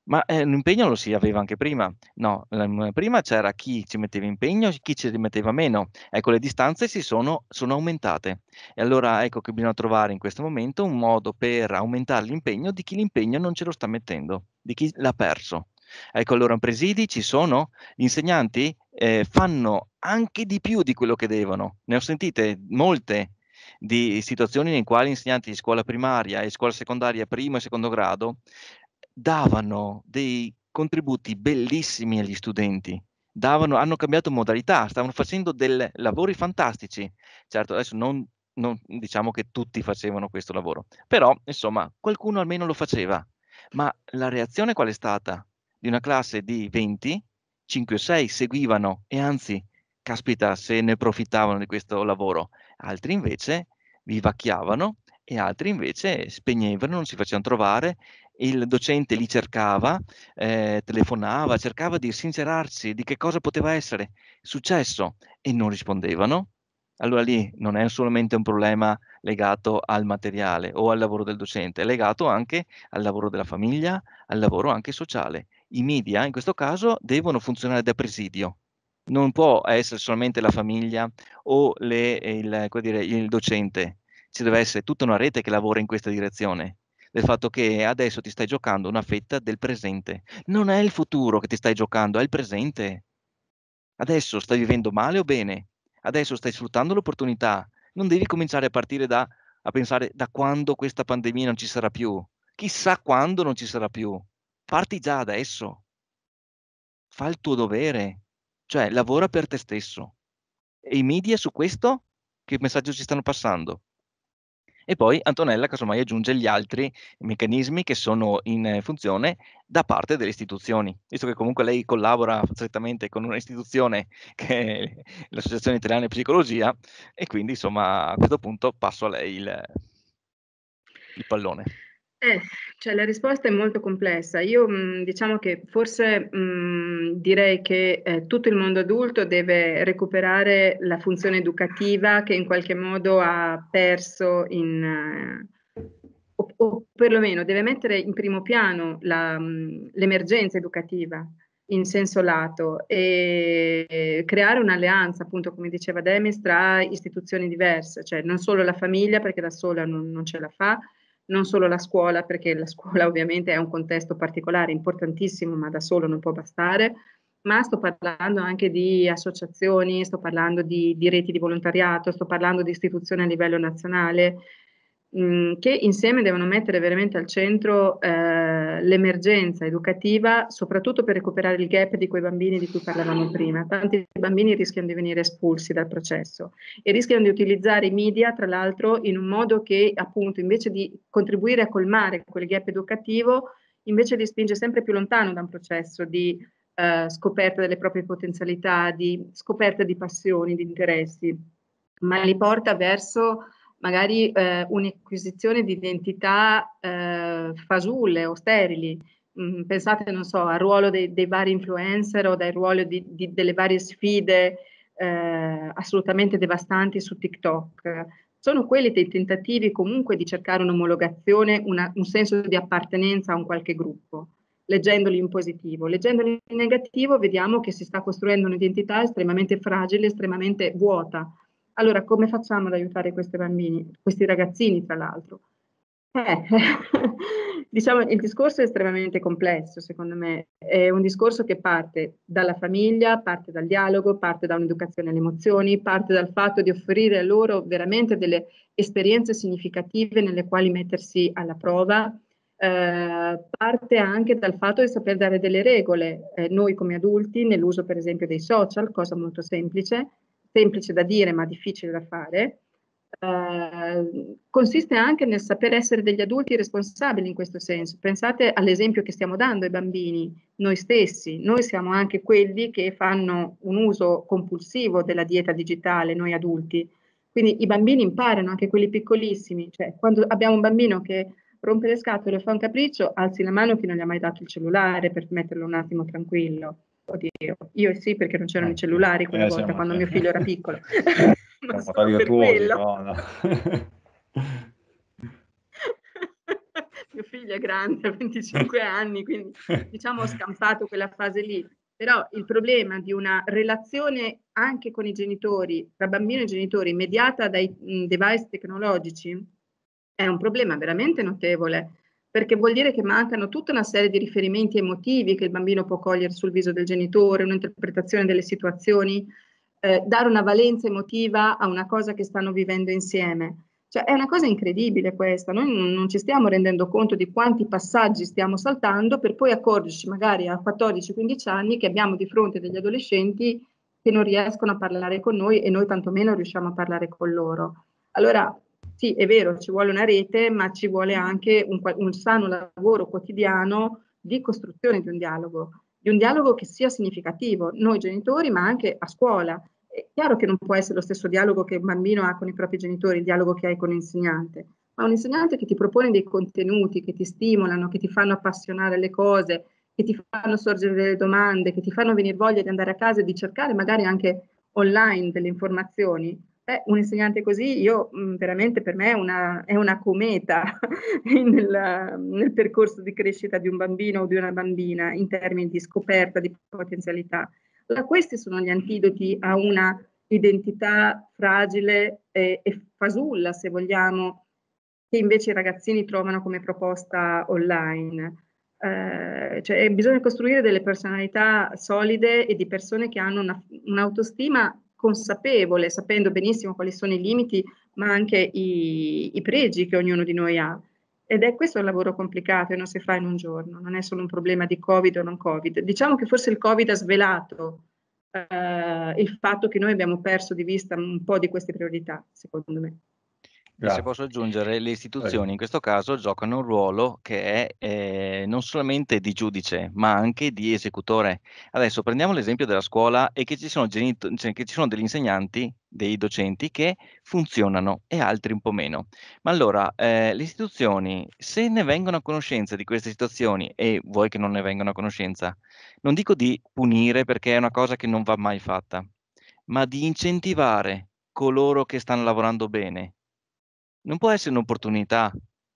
Ma, ehm, l'impegno lo si aveva anche prima. No, ehm, prima c'era chi ci metteva impegno, e chi ci metteva meno. Ecco, le distanze si sono, sono aumentate. E allora ecco che bisogna trovare in questo momento un modo per aumentare l'impegno di chi l'impegno non ce lo sta mettendo, di chi l'ha perso. Ecco, allora in presidi ci sono gli insegnanti eh, fanno anche di più di quello che devono. Ne ho sentite molte di situazioni in quali insegnanti di scuola primaria e scuola secondaria primo e secondo grado davano dei contributi bellissimi agli studenti. Davano, hanno cambiato modalità, stavano facendo dei lavori fantastici. Certo, adesso non, non diciamo che tutti facevano questo lavoro, però insomma qualcuno almeno lo faceva. Ma la reazione qual è stata? Di una classe di 20, 5 o 6 seguivano e anzi, caspita, se ne approfittavano di questo lavoro. Altri invece vivacchiavano e altri invece spegnevano, non si facevano trovare il docente li cercava, eh, telefonava, cercava di sincerarsi di che cosa poteva essere successo e non rispondevano, allora lì non è solamente un problema legato al materiale o al lavoro del docente, è legato anche al lavoro della famiglia, al lavoro anche sociale. I media in questo caso devono funzionare da presidio, non può essere solamente la famiglia o le, il, dire, il docente, ci deve essere tutta una rete che lavora in questa direzione del fatto che adesso ti stai giocando una fetta del presente. Non è il futuro che ti stai giocando, è il presente. Adesso stai vivendo male o bene? Adesso stai sfruttando l'opportunità. Non devi cominciare a partire da a pensare da quando questa pandemia non ci sarà più. Chissà quando non ci sarà più. Parti già adesso. Fa il tuo dovere, cioè lavora per te stesso. E i media su questo che messaggio ci stanno passando? E poi Antonella casomai aggiunge gli altri meccanismi che sono in funzione da parte delle istituzioni, visto che comunque lei collabora strettamente con un'istituzione <laughs> che è l'Associazione Italiana di Psicologia e quindi insomma a questo punto passo a lei il, il pallone. Eh, cioè la risposta è molto complessa. Io mh, mm, diciamo che forse mh, mm, direi che eh, tutto il mondo adulto deve recuperare la funzione educativa che in qualche modo ha perso in, eh, o, o, perlomeno deve mettere in primo piano la, mh, mm, l'emergenza educativa in senso lato e creare un'alleanza, appunto, come diceva Demis, tra istituzioni diverse, cioè non solo la famiglia, perché da sola non, non ce la fa, non solo la scuola, perché la scuola <laughs> ovviamente è un contesto particolare, importantissimo, ma da solo non può bastare, ma sto parlando anche di associazioni, sto parlando di, di reti di volontariato, sto parlando di istituzioni a livello nazionale, Mm, che insieme devono mettere veramente al centro eh, l'emergenza educativa, soprattutto per recuperare il gap di quei bambini di cui parlavamo prima. Tanti bambini rischiano di venire espulsi dal processo e rischiano di utilizzare i media, tra l'altro, in un modo che appunto invece di contribuire a colmare quel gap educativo, invece li spinge sempre più lontano da un processo di eh, scoperta delle proprie potenzialità, di scoperta di passioni, di interessi, ma li porta verso magari eh, un'acquisizione di identità eh, fasulle o sterili. Mm, pensate, non so, al ruolo dei, dei vari influencer o dal ruolo di, di, delle varie sfide eh, assolutamente devastanti su TikTok. Sono quelli dei tentativi comunque di cercare un'omologazione, una, un senso di appartenenza a un qualche gruppo, leggendoli in positivo. Leggendoli in negativo vediamo che si sta costruendo un'identità estremamente fragile, estremamente vuota, allora, come facciamo ad aiutare questi bambini, questi ragazzini tra l'altro? Eh, <laughs> diciamo, il discorso è estremamente complesso, secondo me. È un discorso che parte dalla famiglia, parte dal dialogo, parte da un'educazione alle emozioni, parte dal fatto di offrire loro veramente delle esperienze significative nelle quali mettersi alla prova. Eh, parte anche dal fatto di saper dare delle regole, eh, noi come adulti, nell'uso per esempio dei social, cosa molto semplice, semplice da dire ma difficile da fare, eh, consiste anche nel saper essere degli adulti responsabili in questo senso. Pensate all'esempio che stiamo dando ai bambini, noi stessi, noi siamo anche quelli che fanno un uso compulsivo della dieta digitale, noi adulti. Quindi i bambini imparano, anche quelli piccolissimi, cioè quando abbiamo un bambino che rompe le scatole o fa un capriccio, alzi la mano chi non gli ha mai dato il cellulare per metterlo un attimo tranquillo oddio, io sì perché non c'erano i eh, cellulari quella eh, volta quando cioè. mio figlio era piccolo. <laughs> <laughs> Ma solo per quello. No, no. <laughs> mio figlio è grande, ha 25 anni, quindi diciamo ho scampato quella fase lì. Però il problema di una relazione anche con i genitori, tra bambino e genitori, mediata dai device tecnologici, è un problema veramente notevole perché vuol dire che mancano tutta una serie di riferimenti emotivi che il bambino può cogliere sul viso del genitore, un'interpretazione delle situazioni, eh, dare una valenza emotiva a una cosa che stanno vivendo insieme. Cioè, è una cosa incredibile questa, noi non ci stiamo rendendo conto di quanti passaggi stiamo saltando per poi accorgerci magari a 14-15 anni che abbiamo di fronte degli adolescenti che non riescono a parlare con noi e noi tantomeno riusciamo a parlare con loro. Allora sì, è vero, ci vuole una rete, ma ci vuole anche un, un sano lavoro quotidiano di costruzione di un dialogo, di un dialogo che sia significativo, noi genitori, ma anche a scuola. È chiaro che non può essere lo stesso dialogo che un bambino ha con i propri genitori, il dialogo che hai con un insegnante, ma un insegnante che ti propone dei contenuti, che ti stimolano, che ti fanno appassionare le cose, che ti fanno sorgere delle domande, che ti fanno venire voglia di andare a casa e di cercare magari anche online delle informazioni, eh, un insegnante così, io mhmm, veramente per me è una, è una cometa <laughs> nel, nel, percorso di crescita di un bambino o di una bambina in termini di scoperta di potenzialità. Allora, questi sono gli antidoti a una identità fragile e, e fasulla, se vogliamo, che invece i ragazzini trovano come proposta online. Eh, cioè, bisogna costruire delle personalità solide e di persone che hanno una, un'autostima consapevole, sapendo benissimo quali sono i limiti, ma anche i, i pregi che ognuno di noi ha. Ed è questo il lavoro complicato e non si fa in un giorno, non è solo un problema di Covid o non Covid. Diciamo che forse il Covid ha svelato eh, il fatto che noi abbiamo perso di vista un po' di queste priorità, secondo me. E se posso aggiungere, le istituzioni in questo caso giocano un ruolo che è eh, non solamente di giudice, ma anche di esecutore. Adesso prendiamo l'esempio della scuola e che ci sono, genito- cioè, che ci sono degli insegnanti, dei docenti che funzionano e altri un po' meno. Ma allora, eh, le istituzioni, se ne vengono a conoscenza di queste situazioni e vuoi che non ne vengano a conoscenza, non dico di punire perché è una cosa che non va mai fatta, ma di incentivare coloro che stanno lavorando bene non può essere un'opportunità,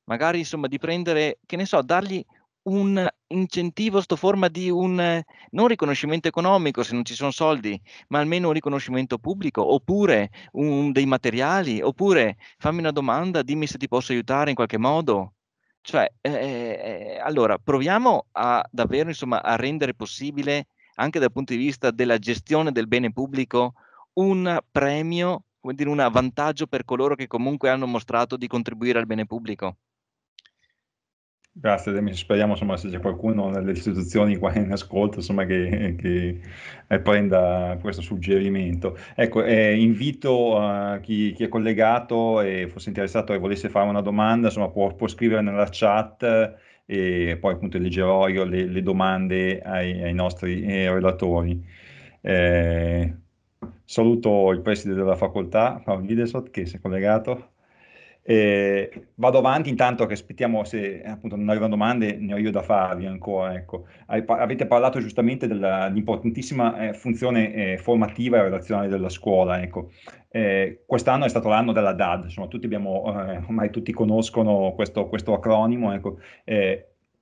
magari insomma di prendere, che ne so, dargli un incentivo sotto forma di un non riconoscimento economico se non ci sono soldi, ma almeno un riconoscimento pubblico, oppure un, dei materiali, oppure fammi una domanda, dimmi se ti posso aiutare in qualche modo. Cioè, eh, eh, eh allora, proviamo a davvero, insomma, a rendere possibile, anche dal punto di vista della gestione del bene pubblico, un premio come dire, un vantaggio per coloro che comunque hanno mostrato di contribuire al bene pubblico. Grazie, speriamo insomma, se c'è qualcuno nelle istituzioni qua in ascolto insomma, che, che, eh, prenda questo suggerimento. Ecco, eh, invito uh, chi, chi, è collegato e fosse interessato e volesse fare una domanda, insomma, può, può, scrivere nella chat eh, e poi appunto leggerò io le, le domande ai, ai nostri eh, relatori. Eh, Saluto il preside della facoltà, Paolo Videsot, che si è collegato. E vado avanti intanto che aspettiamo se appunto non arrivano domande, ne ho io da farvi ancora. Ecco. Avete parlato giustamente dell'importantissima eh, funzione eh, formativa e relazionale della scuola. Ecco. Eh, quest'anno è stato l'anno della DAD, insomma, tutti abbiamo, eh, ormai tutti conoscono questo, questo acronimo. Ecco.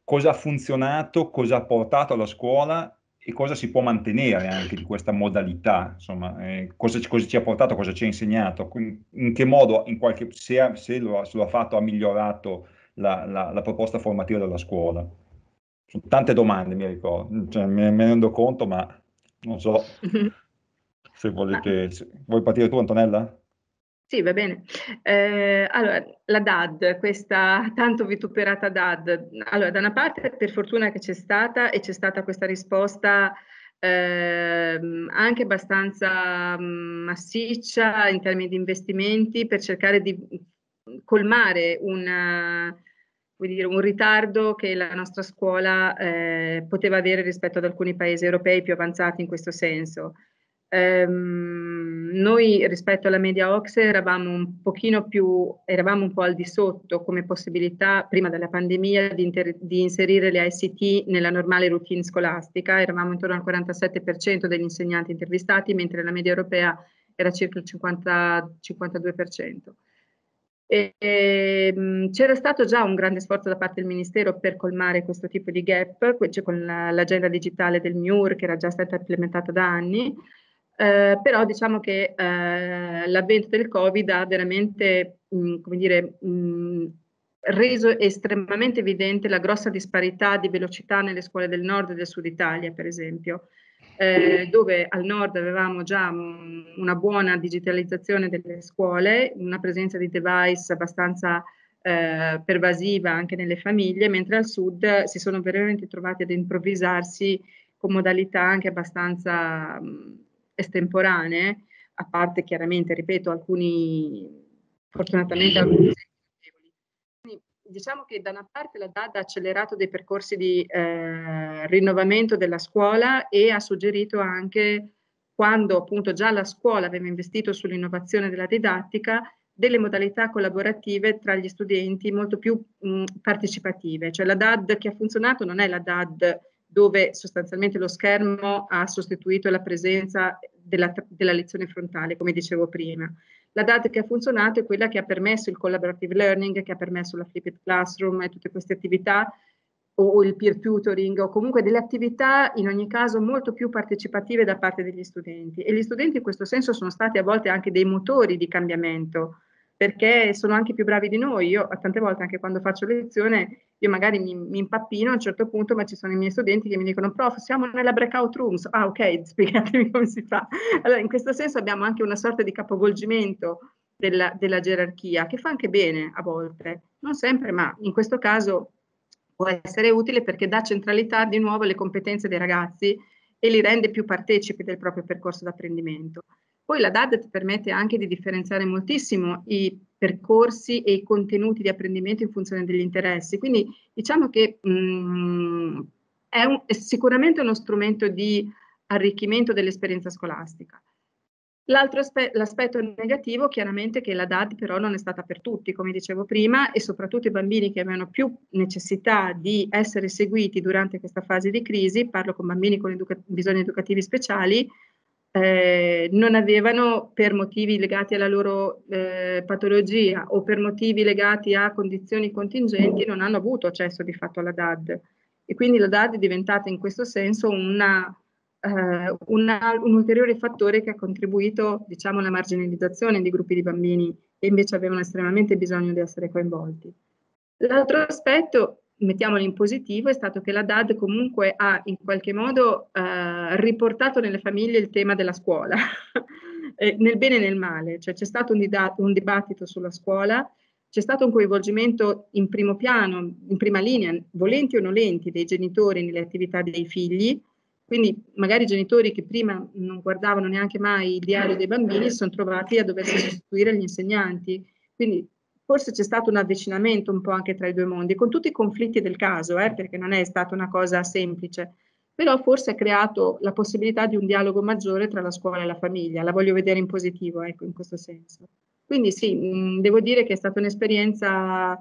cosa ha funzionato, cosa ha portato alla scuola e cosa si può mantenere anche di questa modalità, insomma, eh, cosa, cosa, ci ha portato, cosa ci ha insegnato, in, che modo, in qualche, se, se, lo ha, se, lo, ha fatto, ha migliorato la, la, la, proposta formativa della scuola. Sono tante domande, mi ricordo, cioè, me ne rendo conto, ma non so <laughs> se volete... Se, vuoi partire tu, Antonella? Sì, va bene. Ehm, allora, la DAD, questa tanto vituperata DAD, allora da una parte per fortuna che c'è stata e c'è stata questa risposta eh, anche abbastanza mm, massiccia in termini di investimenti per cercare di mm, colmare una, dire, un ritardo che la nostra scuola eh, poteva avere rispetto ad alcuni paesi europei più avanzati in questo senso. Eh, noi rispetto alla media OXE eravamo un pochino più, eravamo un po' al di sotto come possibilità prima della pandemia di, inter- di inserire le ICT nella normale routine scolastica, eravamo intorno al 47% degli insegnanti intervistati, mentre la media europea era circa il 50, 52%. E, e, ehm, c'era stato già un grande sforzo da parte del Ministero per colmare questo tipo di gap, cioè con la, l'agenda digitale del MIUR che era già stata implementata da anni, eh, però diciamo che eh, l'avvento del Covid ha veramente, mh, mm, come dire, mh, mm, reso estremamente evidente la grossa disparità di velocità nelle scuole del nord e del sud Italia, per esempio, eh, dove al nord avevamo già un, mm, una buona digitalizzazione delle scuole, una presenza di device abbastanza eh, pervasiva anche nelle famiglie, mentre al sud si sono veramente trovati ad improvvisarsi con modalità anche abbastanza... Mh, estemporanee, a parte chiaramente, ripeto, alcuni, fortunatamente alcuni diciamo che da una parte la DAD ha accelerato dei percorsi di eh, rinnovamento della scuola e ha suggerito anche quando appunto già la scuola aveva investito sull'innovazione della didattica delle modalità collaborative tra gli studenti molto più mh, partecipative, cioè la DAD che ha funzionato non è la DAD dove sostanzialmente lo schermo ha sostituito la presenza della, della lezione frontale, come dicevo prima. La DAD che ha funzionato è quella che ha permesso il collaborative learning, che ha permesso la flipped classroom e tutte queste attività, o il peer tutoring, o comunque delle attività in ogni caso molto più partecipative da parte degli studenti. E gli studenti in questo senso sono stati a volte anche dei motori di cambiamento, perché sono anche più bravi di noi. Io tante volte anche quando faccio lezione, io magari mi, mi, impappino a un certo punto, ma ci sono i miei studenti che mi dicono, prof, siamo nella breakout rooms. Ah, ok, <laughs> spiegatemi come si fa. Allora, in questo senso abbiamo anche una sorta di capovolgimento della, della gerarchia, che fa anche bene a volte, non sempre, ma in questo caso può essere utile perché dà centralità di nuovo alle competenze dei ragazzi e li rende più partecipi del proprio percorso d'apprendimento. Poi la DAD ti permette anche di differenziare moltissimo i percorsi e i contenuti di apprendimento in funzione degli interessi. Quindi diciamo che mh, mm, è, un, è sicuramente uno strumento di arricchimento dell'esperienza scolastica. L'altro aspe- l'aspetto negativo chiaramente è che la DAD però non è stata per tutti, come dicevo prima, e soprattutto i bambini che avevano più necessità di essere seguiti durante questa fase di crisi, parlo con bambini con educa- bisogni educativi speciali, eh, non avevano per motivi legati alla loro eh, patologia o per motivi legati a condizioni contingenti non hanno avuto accesso di fatto alla DAD e quindi la DAD è diventata in questo senso una, eh, una, un ulteriore fattore che ha contribuito diciamo alla marginalizzazione di gruppi di bambini che invece avevano estremamente bisogno di essere coinvolti. L'altro aspetto mettiamolo in positivo, è stato che la DAD comunque ha in qualche modo eh, riportato nelle famiglie il tema della scuola, <laughs> nel bene e nel male, cioè c'è stato un, dida- un dibattito sulla scuola, c'è stato un coinvolgimento in primo piano, in prima linea, volenti o nolenti, dei genitori nelle attività dei figli, quindi magari i genitori che prima non guardavano neanche mai il diario dei bambini si sono trovati a doversi sostituire gli insegnanti. Quindi forse c'è stato un avvicinamento un po' anche tra i due mondi, con tutti i conflitti del caso, eh, perché non è stata una cosa semplice, però forse ha creato la possibilità di un dialogo maggiore tra la scuola e la famiglia, la voglio vedere in positivo, ecco, in questo senso. Quindi sì, mh, mm, devo dire che è stata un'esperienza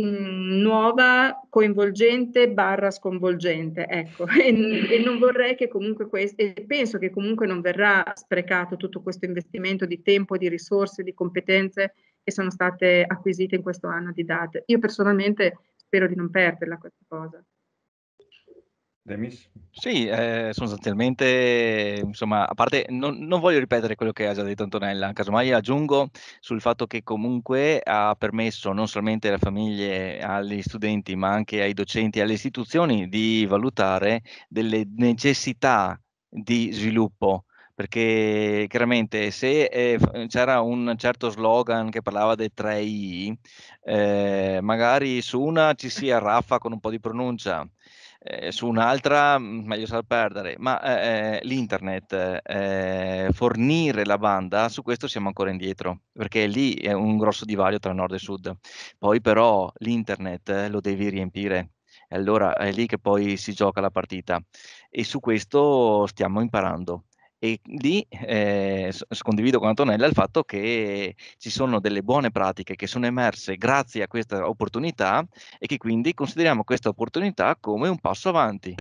mm, nuova, coinvolgente, barra sconvolgente, ecco, <laughs> e, e non vorrei che comunque questo, e penso che comunque non verrà sprecato tutto questo investimento di tempo, di risorse, di competenze e sono state acquisite in questo anno di DAD. Io personalmente spero di non perderla questa cosa. Demis? Sì, eh, sostanzialmente, insomma, a parte non, non, voglio ripetere quello che ha già detto Antonella, casomai aggiungo sul fatto che comunque ha permesso non solamente alle famiglie, agli studenti, ma anche ai docenti e alle istituzioni di valutare delle necessità di sviluppo perché chiaramente se eh, eh, c'era un certo slogan che parlava dei 3 I, eh, magari su una ci sia Raffa con un po' di pronuncia, eh, su un'altra mm, meglio sal perdere, ma eh, eh, l'internet, fornire la banda, su questo siamo ancora indietro, perché lì è un grosso divario tra nord e sud. Poi però l'internet lo devi riempire, allora è lì che poi si gioca la partita e su questo stiamo imparando. E lì eh, condivido con Antonella il fatto che ci sono delle buone pratiche che sono emerse grazie a questa opportunità e che quindi consideriamo questa opportunità come un passo avanti.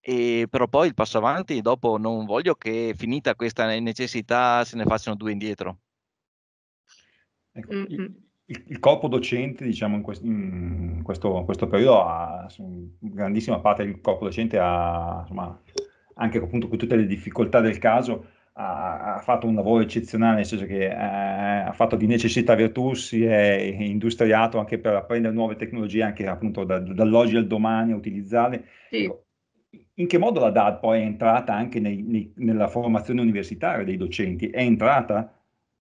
E però poi il passo avanti dopo non voglio che finita questa necessità se ne facciano due indietro. Ecco, mm, mm. il, il, corpo docente, diciamo, in, quest, in questo, questo, periodo, ha, grandissima parte del corpo docente ha insomma, anche appunto con tutte le difficoltà del caso, ha, ha fatto un lavoro eccezionale, nel senso che eh, ha fatto di necessità virtù, si è industriato anche per apprendere nuove tecnologie, anche appunto da, dall'oggi al domani a utilizzarle. Sì. Ecco, in che modo la DAD poi è entrata anche nei, nei, nella formazione universitaria dei docenti? È entrata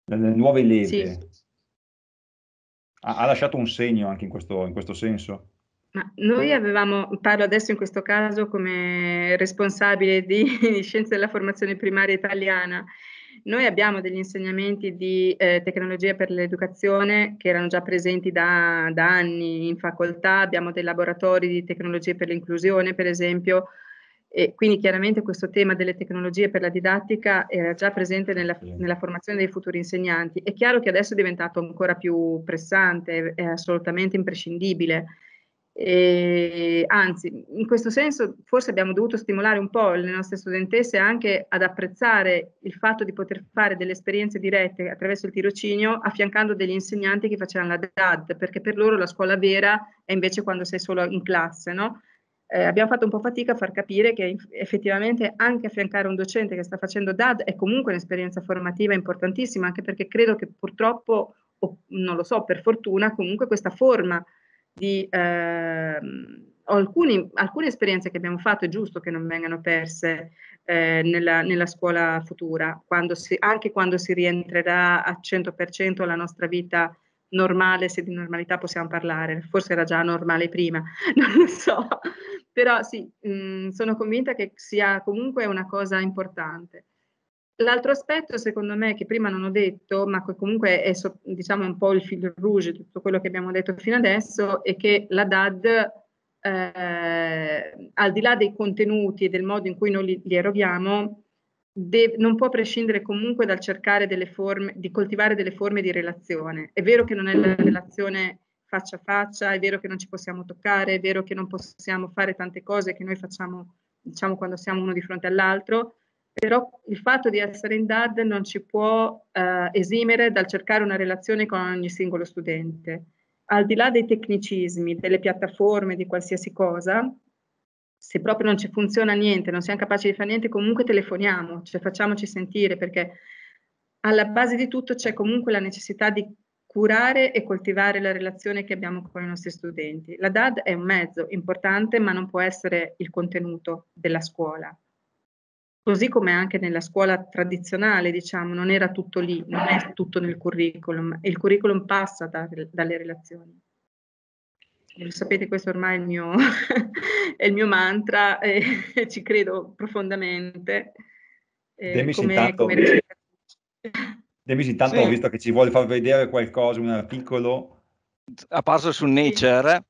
nelle nuove leve? Sì. Ha, ha, lasciato un segno anche in questo, in questo senso? Ma noi avevamo, parlo adesso in questo caso come responsabile <laughs> di Scienze della Formazione Primaria Italiana, noi abbiamo degli insegnamenti di eh, tecnologia per l'educazione che erano già presenti da, da, anni in facoltà, abbiamo dei laboratori di tecnologie per l'inclusione, per esempio, e quindi chiaramente questo tema delle tecnologie per la didattica era già presente nella, nella formazione dei futuri insegnanti. È chiaro che adesso è diventato ancora più pressante, è assolutamente imprescindibile e, anzi, in questo senso forse abbiamo dovuto stimolare un po' le nostre studentesse anche ad apprezzare il fatto di poter fare delle esperienze dirette attraverso il tirocinio affiancando degli insegnanti che facevano la DAD, perché per loro la scuola vera è invece quando sei solo in classe, no? Eh, abbiamo fatto un po' fatica a far capire che effettivamente anche affiancare un docente che sta facendo DAD è comunque un'esperienza formativa importantissima, anche perché credo che purtroppo, o non lo so, per fortuna, comunque questa forma di eh, alcuni, alcune esperienze che abbiamo fatto, è giusto che non vengano perse eh, nella, nella, scuola futura, quando si, anche quando si rientrerà al 100% alla nostra vita normale, se di normalità possiamo parlare, forse era già normale prima, <laughs> non lo so, però sì, mh, mm, sono convinta che sia comunque una cosa importante. L'altro aspetto, secondo me, che prima non ho detto, ma che comunque è diciamo un po' il fil rouge di tutto quello che abbiamo detto fino adesso, è che la DAD, eh, al di là dei contenuti e del modo in cui noi li, li eroghiamo, de- non può prescindere comunque dal cercare delle forme, di coltivare delle forme di relazione. È vero che non è la relazione faccia a faccia, è vero che non ci possiamo toccare, è vero che non possiamo fare tante cose che noi facciamo, diciamo, quando siamo uno di fronte all'altro, però il fatto di essere in DAD non ci può eh, esimere dal cercare una relazione con ogni singolo studente. Al di là dei tecnicismi, delle piattaforme, di qualsiasi cosa, se proprio non ci funziona niente, non siamo capaci di fare niente, comunque telefoniamo, cioè facciamoci sentire, perché alla base di tutto c'è comunque la necessità di curare e coltivare la relazione che abbiamo con i nostri studenti. La DAD è un mezzo importante, ma non può essere il contenuto della scuola così come anche nella scuola tradizionale, diciamo, non era tutto lì, non è tutto nel curriculum, e il curriculum passa da, dalle relazioni. Lo sapete, questo ormai è il mio, <laughs> è il mio mantra e eh, <laughs> ci credo profondamente. Eh, Demici intanto, sì. ho visto che ci vuole far vedere qualcosa, un articolo apparso su Nature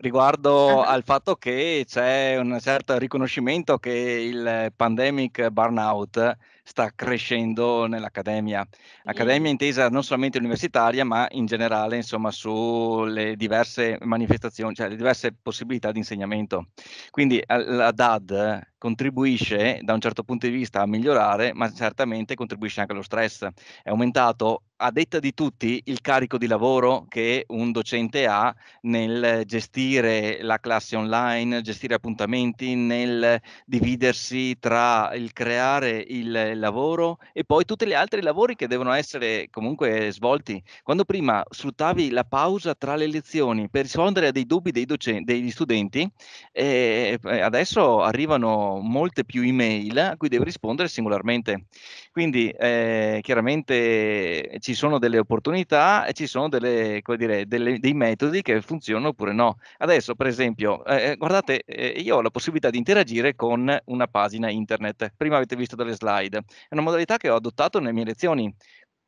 riguardo al fatto che c'è un certo riconoscimento che il pandemic burnout sta crescendo nell'accademia. Accademia intesa non solamente universitaria, ma in generale, insomma, sulle diverse manifestazioni, cioè le diverse possibilità di insegnamento. Quindi la DAD contribuisce da un certo punto di vista a migliorare, ma certamente contribuisce anche allo stress. È aumentato a detta di tutti, il carico di lavoro che un docente ha nel gestire la classe online, gestire appuntamenti, nel dividersi tra il creare il lavoro e poi tutti gli altri lavori che devono essere comunque svolti. Quando prima sfruttavi la pausa tra le lezioni per rispondere a dei dubbi dei docenti, degli studenti, eh, eh, adesso arrivano molte più email a cui devi rispondere singolarmente. Quindi eh, chiaramente ci sono delle opportunità e ci sono delle, dire, delle, dei metodi che funzionano oppure no. Adesso, per esempio, eh, eh, guardate, eh, io ho la possibilità di interagire con una pagina internet. Prima avete visto delle slide. È una modalità che ho adottato nelle mie lezioni.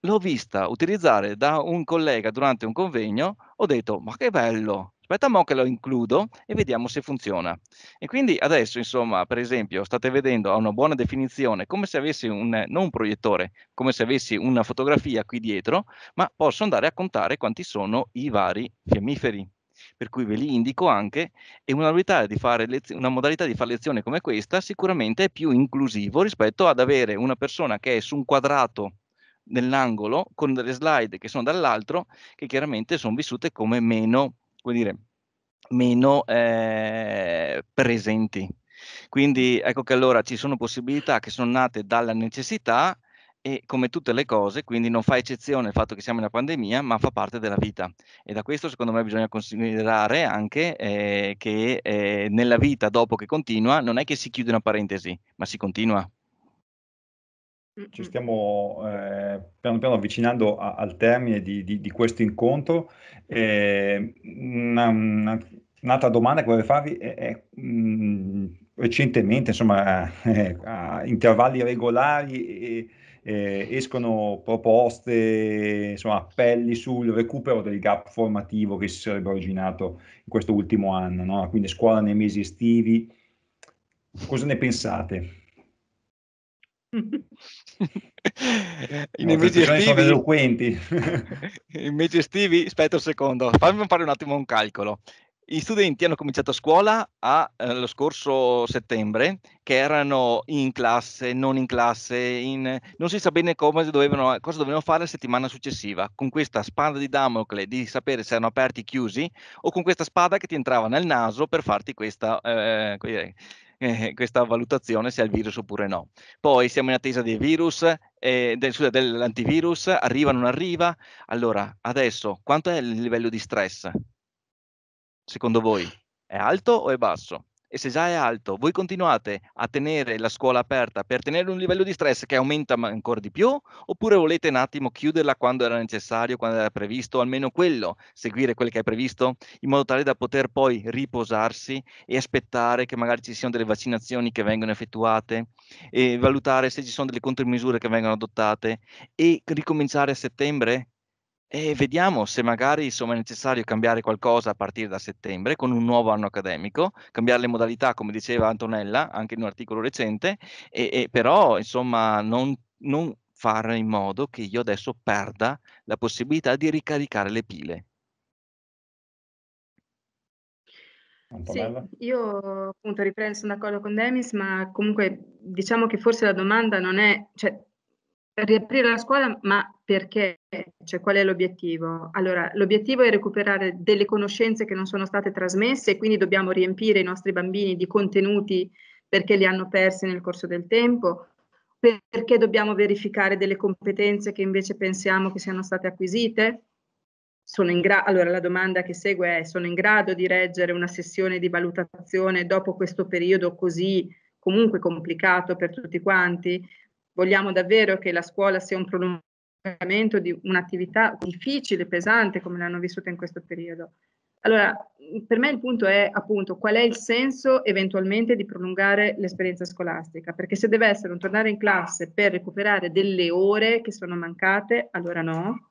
L'ho vista utilizzare da un collega durante un convegno, ho detto, ma che bello, aspetta mo che lo includo e vediamo se funziona. E quindi adesso, insomma, per esempio, state vedendo a una buona definizione, come se avessi un, non un proiettore, come se avessi una fotografia qui dietro, ma posso andare a contare quanti sono i vari fiammiferi per cui ve li indico anche, e una modalità, una modalità di fare, lezione come questa sicuramente è più inclusivo rispetto ad avere una persona che è su un quadrato nell'angolo con delle slide che sono dall'altro, che chiaramente sono vissute come meno come dire, meno eh, presenti. Quindi ecco che allora ci sono possibilità che sono nate dalla necessità e come tutte le cose, quindi non fa eccezione il fatto che siamo in una pandemia, ma fa parte della vita. E da questo secondo me bisogna considerare anche eh, che eh, nella vita dopo che continua non è che si chiude una parentesi, ma si continua. Mm, ci mm. stiamo eh, piano piano avvicinando a, al termine di, di, di questo incontro. Eh, una, una, un'altra domanda che vorrei farvi è, è mh, recentemente, insomma, <laughs> eh, a intervalli regolari eh, escono proposte, insomma, appelli sul recupero del gap formativo che si sarebbe originato in questo ultimo anno, no? quindi scuola nei mesi estivi. Cosa ne pensate? <laughs> in no, invece estivi, invece <laughs> estivi, aspetta un secondo, fammi fare un attimo un calcolo. Gli studenti hanno cominciato a scuola a, eh, lo scorso settembre, che erano in classe, non in classe, in, non si sa bene dovevano, cosa dovevano fare la settimana successiva, con questa spada di Damocle di sapere se erano aperti, o chiusi, o con questa spada che ti entrava nel naso per farti questa... Eh, eh, questa valutazione se ha il virus oppure no. Poi siamo in attesa dei virus, eh, del, scusa, dell'antivirus, arriva o non arriva. Allora, adesso, quanto è il livello di stress? Secondo voi? È alto o è basso? e se già è alto, voi continuate a tenere la scuola aperta per tenere un livello di stress che aumenta ancora di più, oppure volete un attimo chiuderla quando era necessario, quando era previsto, almeno quello, seguire quel che è previsto, in modo tale da poter poi riposarsi e aspettare che magari ci siano delle vaccinazioni che vengono effettuate e valutare se ci sono delle contromisure che vengono adottate e ricominciare a settembre e vediamo se magari insomma, è necessario cambiare qualcosa a partire da settembre con un nuovo anno accademico, cambiare le modalità, come diceva Antonella anche in un articolo recente, e, e però insomma non, non fare in modo che io adesso perda la possibilità di ricaricare le pile. Sì, io appunto riprendo un d'accordo con Demis, ma comunque diciamo che forse la domanda non è, cioè riaprire la scuola, ma perché? Cioè, qual è l'obiettivo? Allora, l'obiettivo è recuperare delle conoscenze che non sono state trasmesse e quindi dobbiamo riempire i nostri bambini di contenuti perché li hanno persi nel corso del tempo, perché dobbiamo verificare delle competenze che invece pensiamo che siano state acquisite. Gra- allora, la domanda che segue è, sono in grado di reggere una sessione di valutazione dopo questo periodo così comunque complicato per tutti quanti, Vogliamo davvero che la scuola sia un prolungamento di un'attività difficile, pesante, come l'hanno vissuta in questo periodo. Allora, per me il punto è appunto qual è il senso eventualmente di prolungare l'esperienza scolastica, perché se deve essere un tornare in classe per recuperare delle ore che sono mancate, allora no.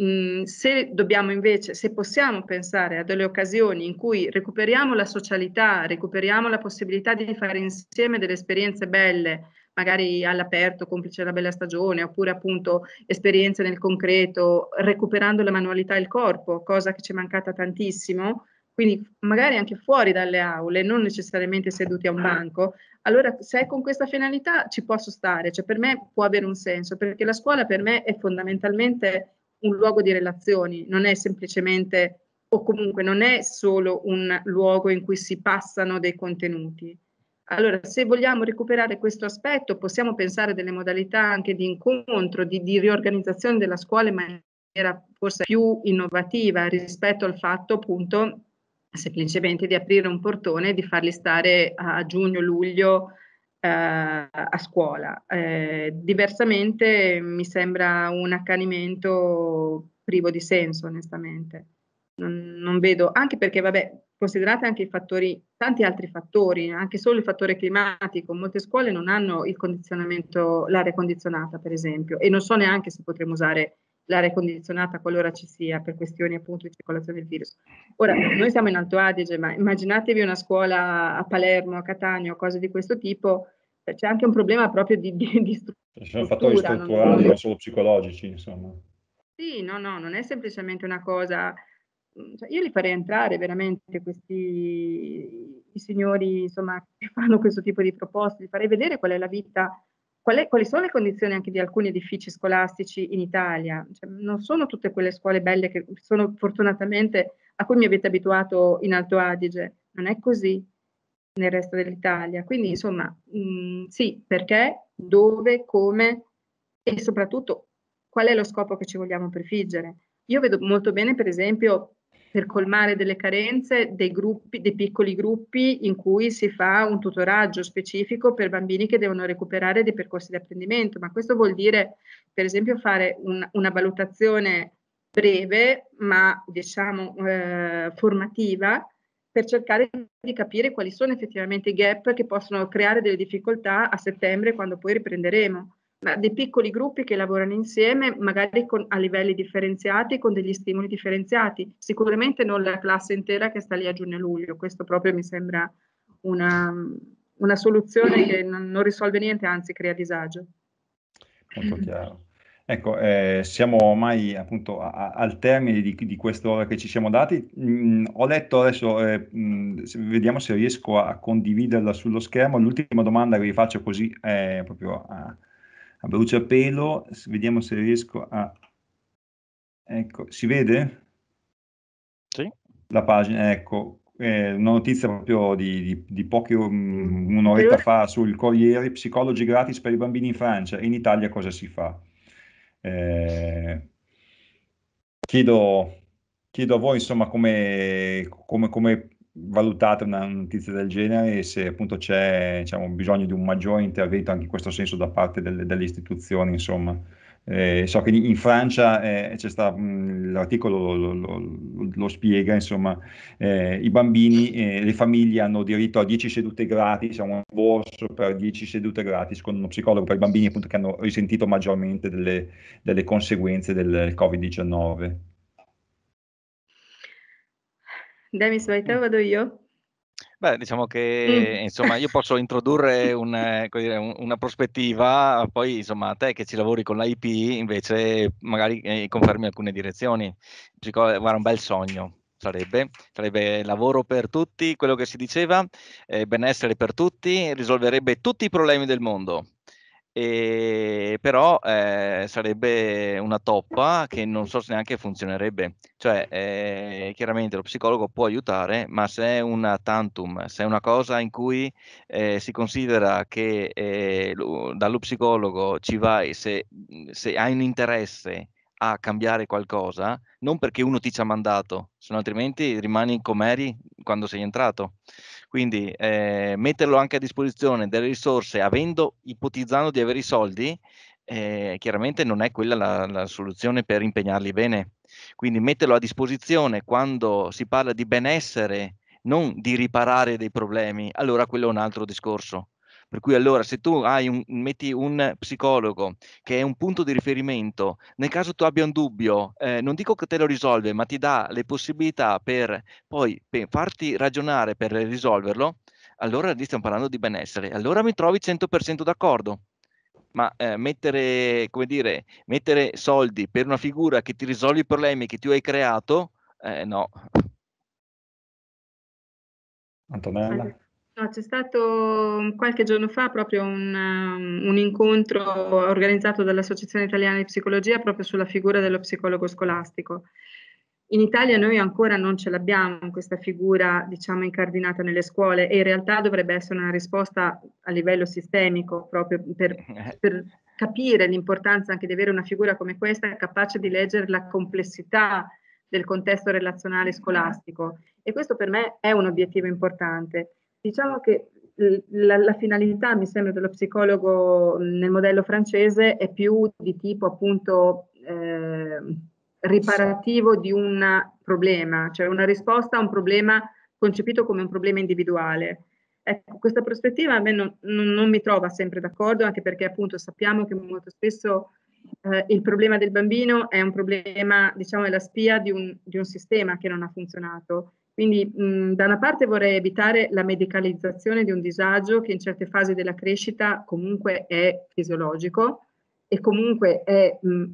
Mm, se dobbiamo invece, se possiamo pensare a delle occasioni in cui recuperiamo la socialità, recuperiamo la possibilità di fare insieme delle esperienze belle, magari all'aperto, complice della bella stagione, oppure appunto esperienze nel concreto, recuperando la manualità e il corpo, cosa che ci è mancata tantissimo, quindi magari anche fuori dalle aule, non necessariamente seduti a un banco, allora se è con questa finalità ci posso stare, cioè per me può avere un senso, perché la scuola per me è fondamentalmente un luogo di relazioni, non è semplicemente o comunque non è solo un luogo in cui si passano dei contenuti, allora, se vogliamo recuperare questo aspetto, possiamo pensare delle modalità anche di incontro, di, di riorganizzazione della scuola in maniera forse più innovativa rispetto al fatto appunto semplicemente di aprire un portone e di farli stare a giugno-luglio eh, a scuola. Eh, diversamente mi sembra un accanimento privo di senso, onestamente. Non, non vedo, anche perché, vabbè, considerate anche i fattori, tanti altri fattori, anche solo il fattore climatico. Molte scuole non hanno il condizionamento, l'aria condizionata, per esempio, e non so neanche se potremmo usare l'aria condizionata qualora ci sia per questioni appunto di circolazione del virus. Ora, noi siamo in Alto Adige, ma immaginatevi una scuola a Palermo, a Catania, cose di questo tipo, cioè, c'è anche un problema proprio di, di, di struttura. Ci sono fattori strutturali, non solo psicologici, insomma. Sì, no, no, non è semplicemente una cosa Mhmm, cioè io li farei entrare veramente questi signori insomma, <laughs> che fanno questo tipo di proposte, li farei vedere qual è la vita, qual è, quali sono le condizioni anche di alcuni edifici scolastici in Italia. Cioè, non sono tutte quelle scuole belle che sono fortunatamente a cui mi avete abituato in Alto Adige, non è così nel resto dell'Italia. Quindi insomma, mh, mhmm, sì, perché, dove, come e soprattutto qual è lo scopo che ci vogliamo prefiggere. Io vedo molto bene, per esempio, per colmare delle carenze dei, gruppi, dei piccoli gruppi in cui si fa un tutoraggio specifico per bambini che devono recuperare dei percorsi di apprendimento, ma questo vuol dire per esempio fare un, una valutazione breve ma diciamo eh, formativa per cercare di capire quali sono effettivamente i gap che possono creare delle difficoltà a settembre quando poi riprenderemo dei piccoli gruppi che lavorano insieme, magari con, a livelli differenziati, con degli stimoli differenziati. Sicuramente non la classe intera che sta lì a giugno e luglio, questo proprio mi sembra una, una soluzione che non, non, risolve niente, anzi crea disagio. Molto chiaro. Ecco, eh, siamo ormai appunto a, a, al termine di, di quest'ora che ci siamo dati. Mm, ho letto adesso, eh, mh, mm, vediamo se riesco a condividerla sullo schermo. L'ultima domanda che vi faccio così è proprio a, a bruciapelo, vediamo se riesco a... Ecco, si vede? Sì. La pagina, ecco, eh, una notizia proprio di, di, di poche, um, mm, un'oretta sì. fa sul Corriere, psicologi gratis per i bambini in Francia, in Italia cosa si fa? Eh, chiedo, chiedo a voi insomma come, come, come valutate una notizia del genere e se appunto c'è diciamo, bisogno di un maggiore intervento anche in questo senso da parte delle, delle istituzioni, insomma. Eh, so che in Francia eh, stato, mm, l'articolo lo, lo, lo, spiega, insomma, eh, i bambini e eh, le famiglie hanno diritto a 10 sedute gratis, a un borso per 10 sedute gratis con uno psicologo per i bambini appunto, che hanno risentito maggiormente delle, delle conseguenze del Covid-19. Demis, vai te vado io? Beh, diciamo che mm. insomma, io posso introdurre <laughs> eh, un, una prospettiva, poi insomma te che ci lavori con l'IP invece magari eh, confermi alcune direzioni. Guarda, un bel sogno sarebbe, sarebbe lavoro per tutti, quello che si diceva, eh, benessere per tutti, risolverebbe tutti i problemi del mondo e però eh, sarebbe una toppa che non so se neanche funzionerebbe. Cioè, eh, chiaramente lo psicologo può aiutare, ma se è una tantum, se è una cosa in cui eh, si considera che eh, dallo psicologo ci vai, se, se hai un interesse a cambiare qualcosa, non perché uno ti ci ha mandato, se no altrimenti rimani come eri quando sei entrato. Quindi eh, metterlo anche a disposizione delle risorse, avendo, ipotizzando di avere i soldi, eh, chiaramente non è quella la, la, soluzione per impegnarli bene. Quindi metterlo a disposizione quando si parla di benessere, non di riparare dei problemi, allora quello è un altro discorso. Per cui allora se tu un, metti un psicologo che è un punto di riferimento, nel caso tu abbia un dubbio, eh, non dico che te lo risolve, ma ti dà le possibilità per poi per farti ragionare per risolverlo, allora lì stiamo parlando di benessere. Allora mi trovi 100% d'accordo ma eh, mettere, dire, mettere, soldi per una figura che ti risolve i problemi che tu hai creato, eh, no. Antonella? No, c'è stato mm, qualche giorno fa proprio un, mm, un, incontro organizzato dall'Associazione Italiana di Psicologia proprio sulla figura dello psicologo scolastico. In Italia noi ancora non ce l'abbiamo questa figura, diciamo, incardinata nelle scuole e in realtà dovrebbe essere una risposta a livello sistemico proprio per, eh. per capire l'importanza anche di avere una figura come questa capace di leggere la complessità del contesto relazionale scolastico e questo per me è un obiettivo importante. Diciamo che la, la, finalità, mi sembra, dello psicologo mhmm, nel modello francese è più di tipo appunto eh, riparativo di un problema, cioè una risposta a un problema concepito come un problema individuale. Ecco, questa prospettiva a me non, non, non mi trova sempre d'accordo, anche perché appunto sappiamo che molto spesso eh, il problema del bambino è un problema, diciamo, è la spia di un, di un sistema che non ha funzionato quindi mh, mm, da una parte vorrei evitare la medicalizzazione di un disagio che in certe fasi della crescita comunque è fisiologico e comunque è, mh, mm,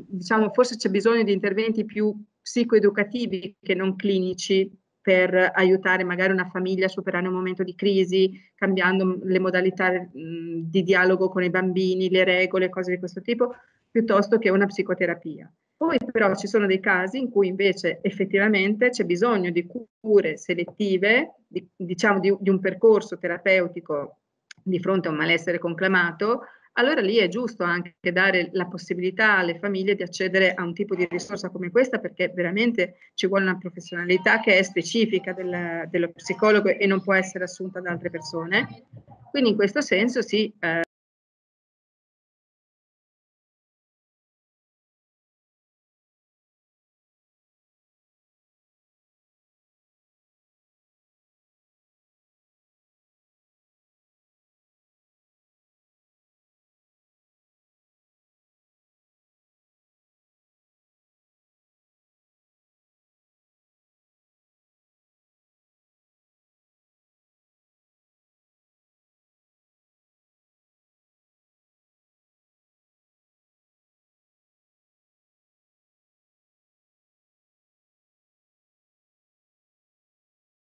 diciamo, forse c'è bisogno di interventi più psicoeducativi che non clinici per aiutare magari una famiglia a superare un momento di crisi, cambiando le modalità mh, mm, di dialogo con i bambini, le regole, cose di questo tipo, piuttosto che una psicoterapia. Poi però ci sono dei casi in cui invece effettivamente c'è bisogno di cure selettive, di, diciamo di, di un percorso terapeutico di fronte a un malessere conclamato, allora lì è giusto anche dare la possibilità alle famiglie di accedere a un tipo di risorsa come questa perché veramente ci vuole una professionalità che è specifica del, dello psicologo e non può essere assunta da altre persone. Quindi in questo senso sì, eh,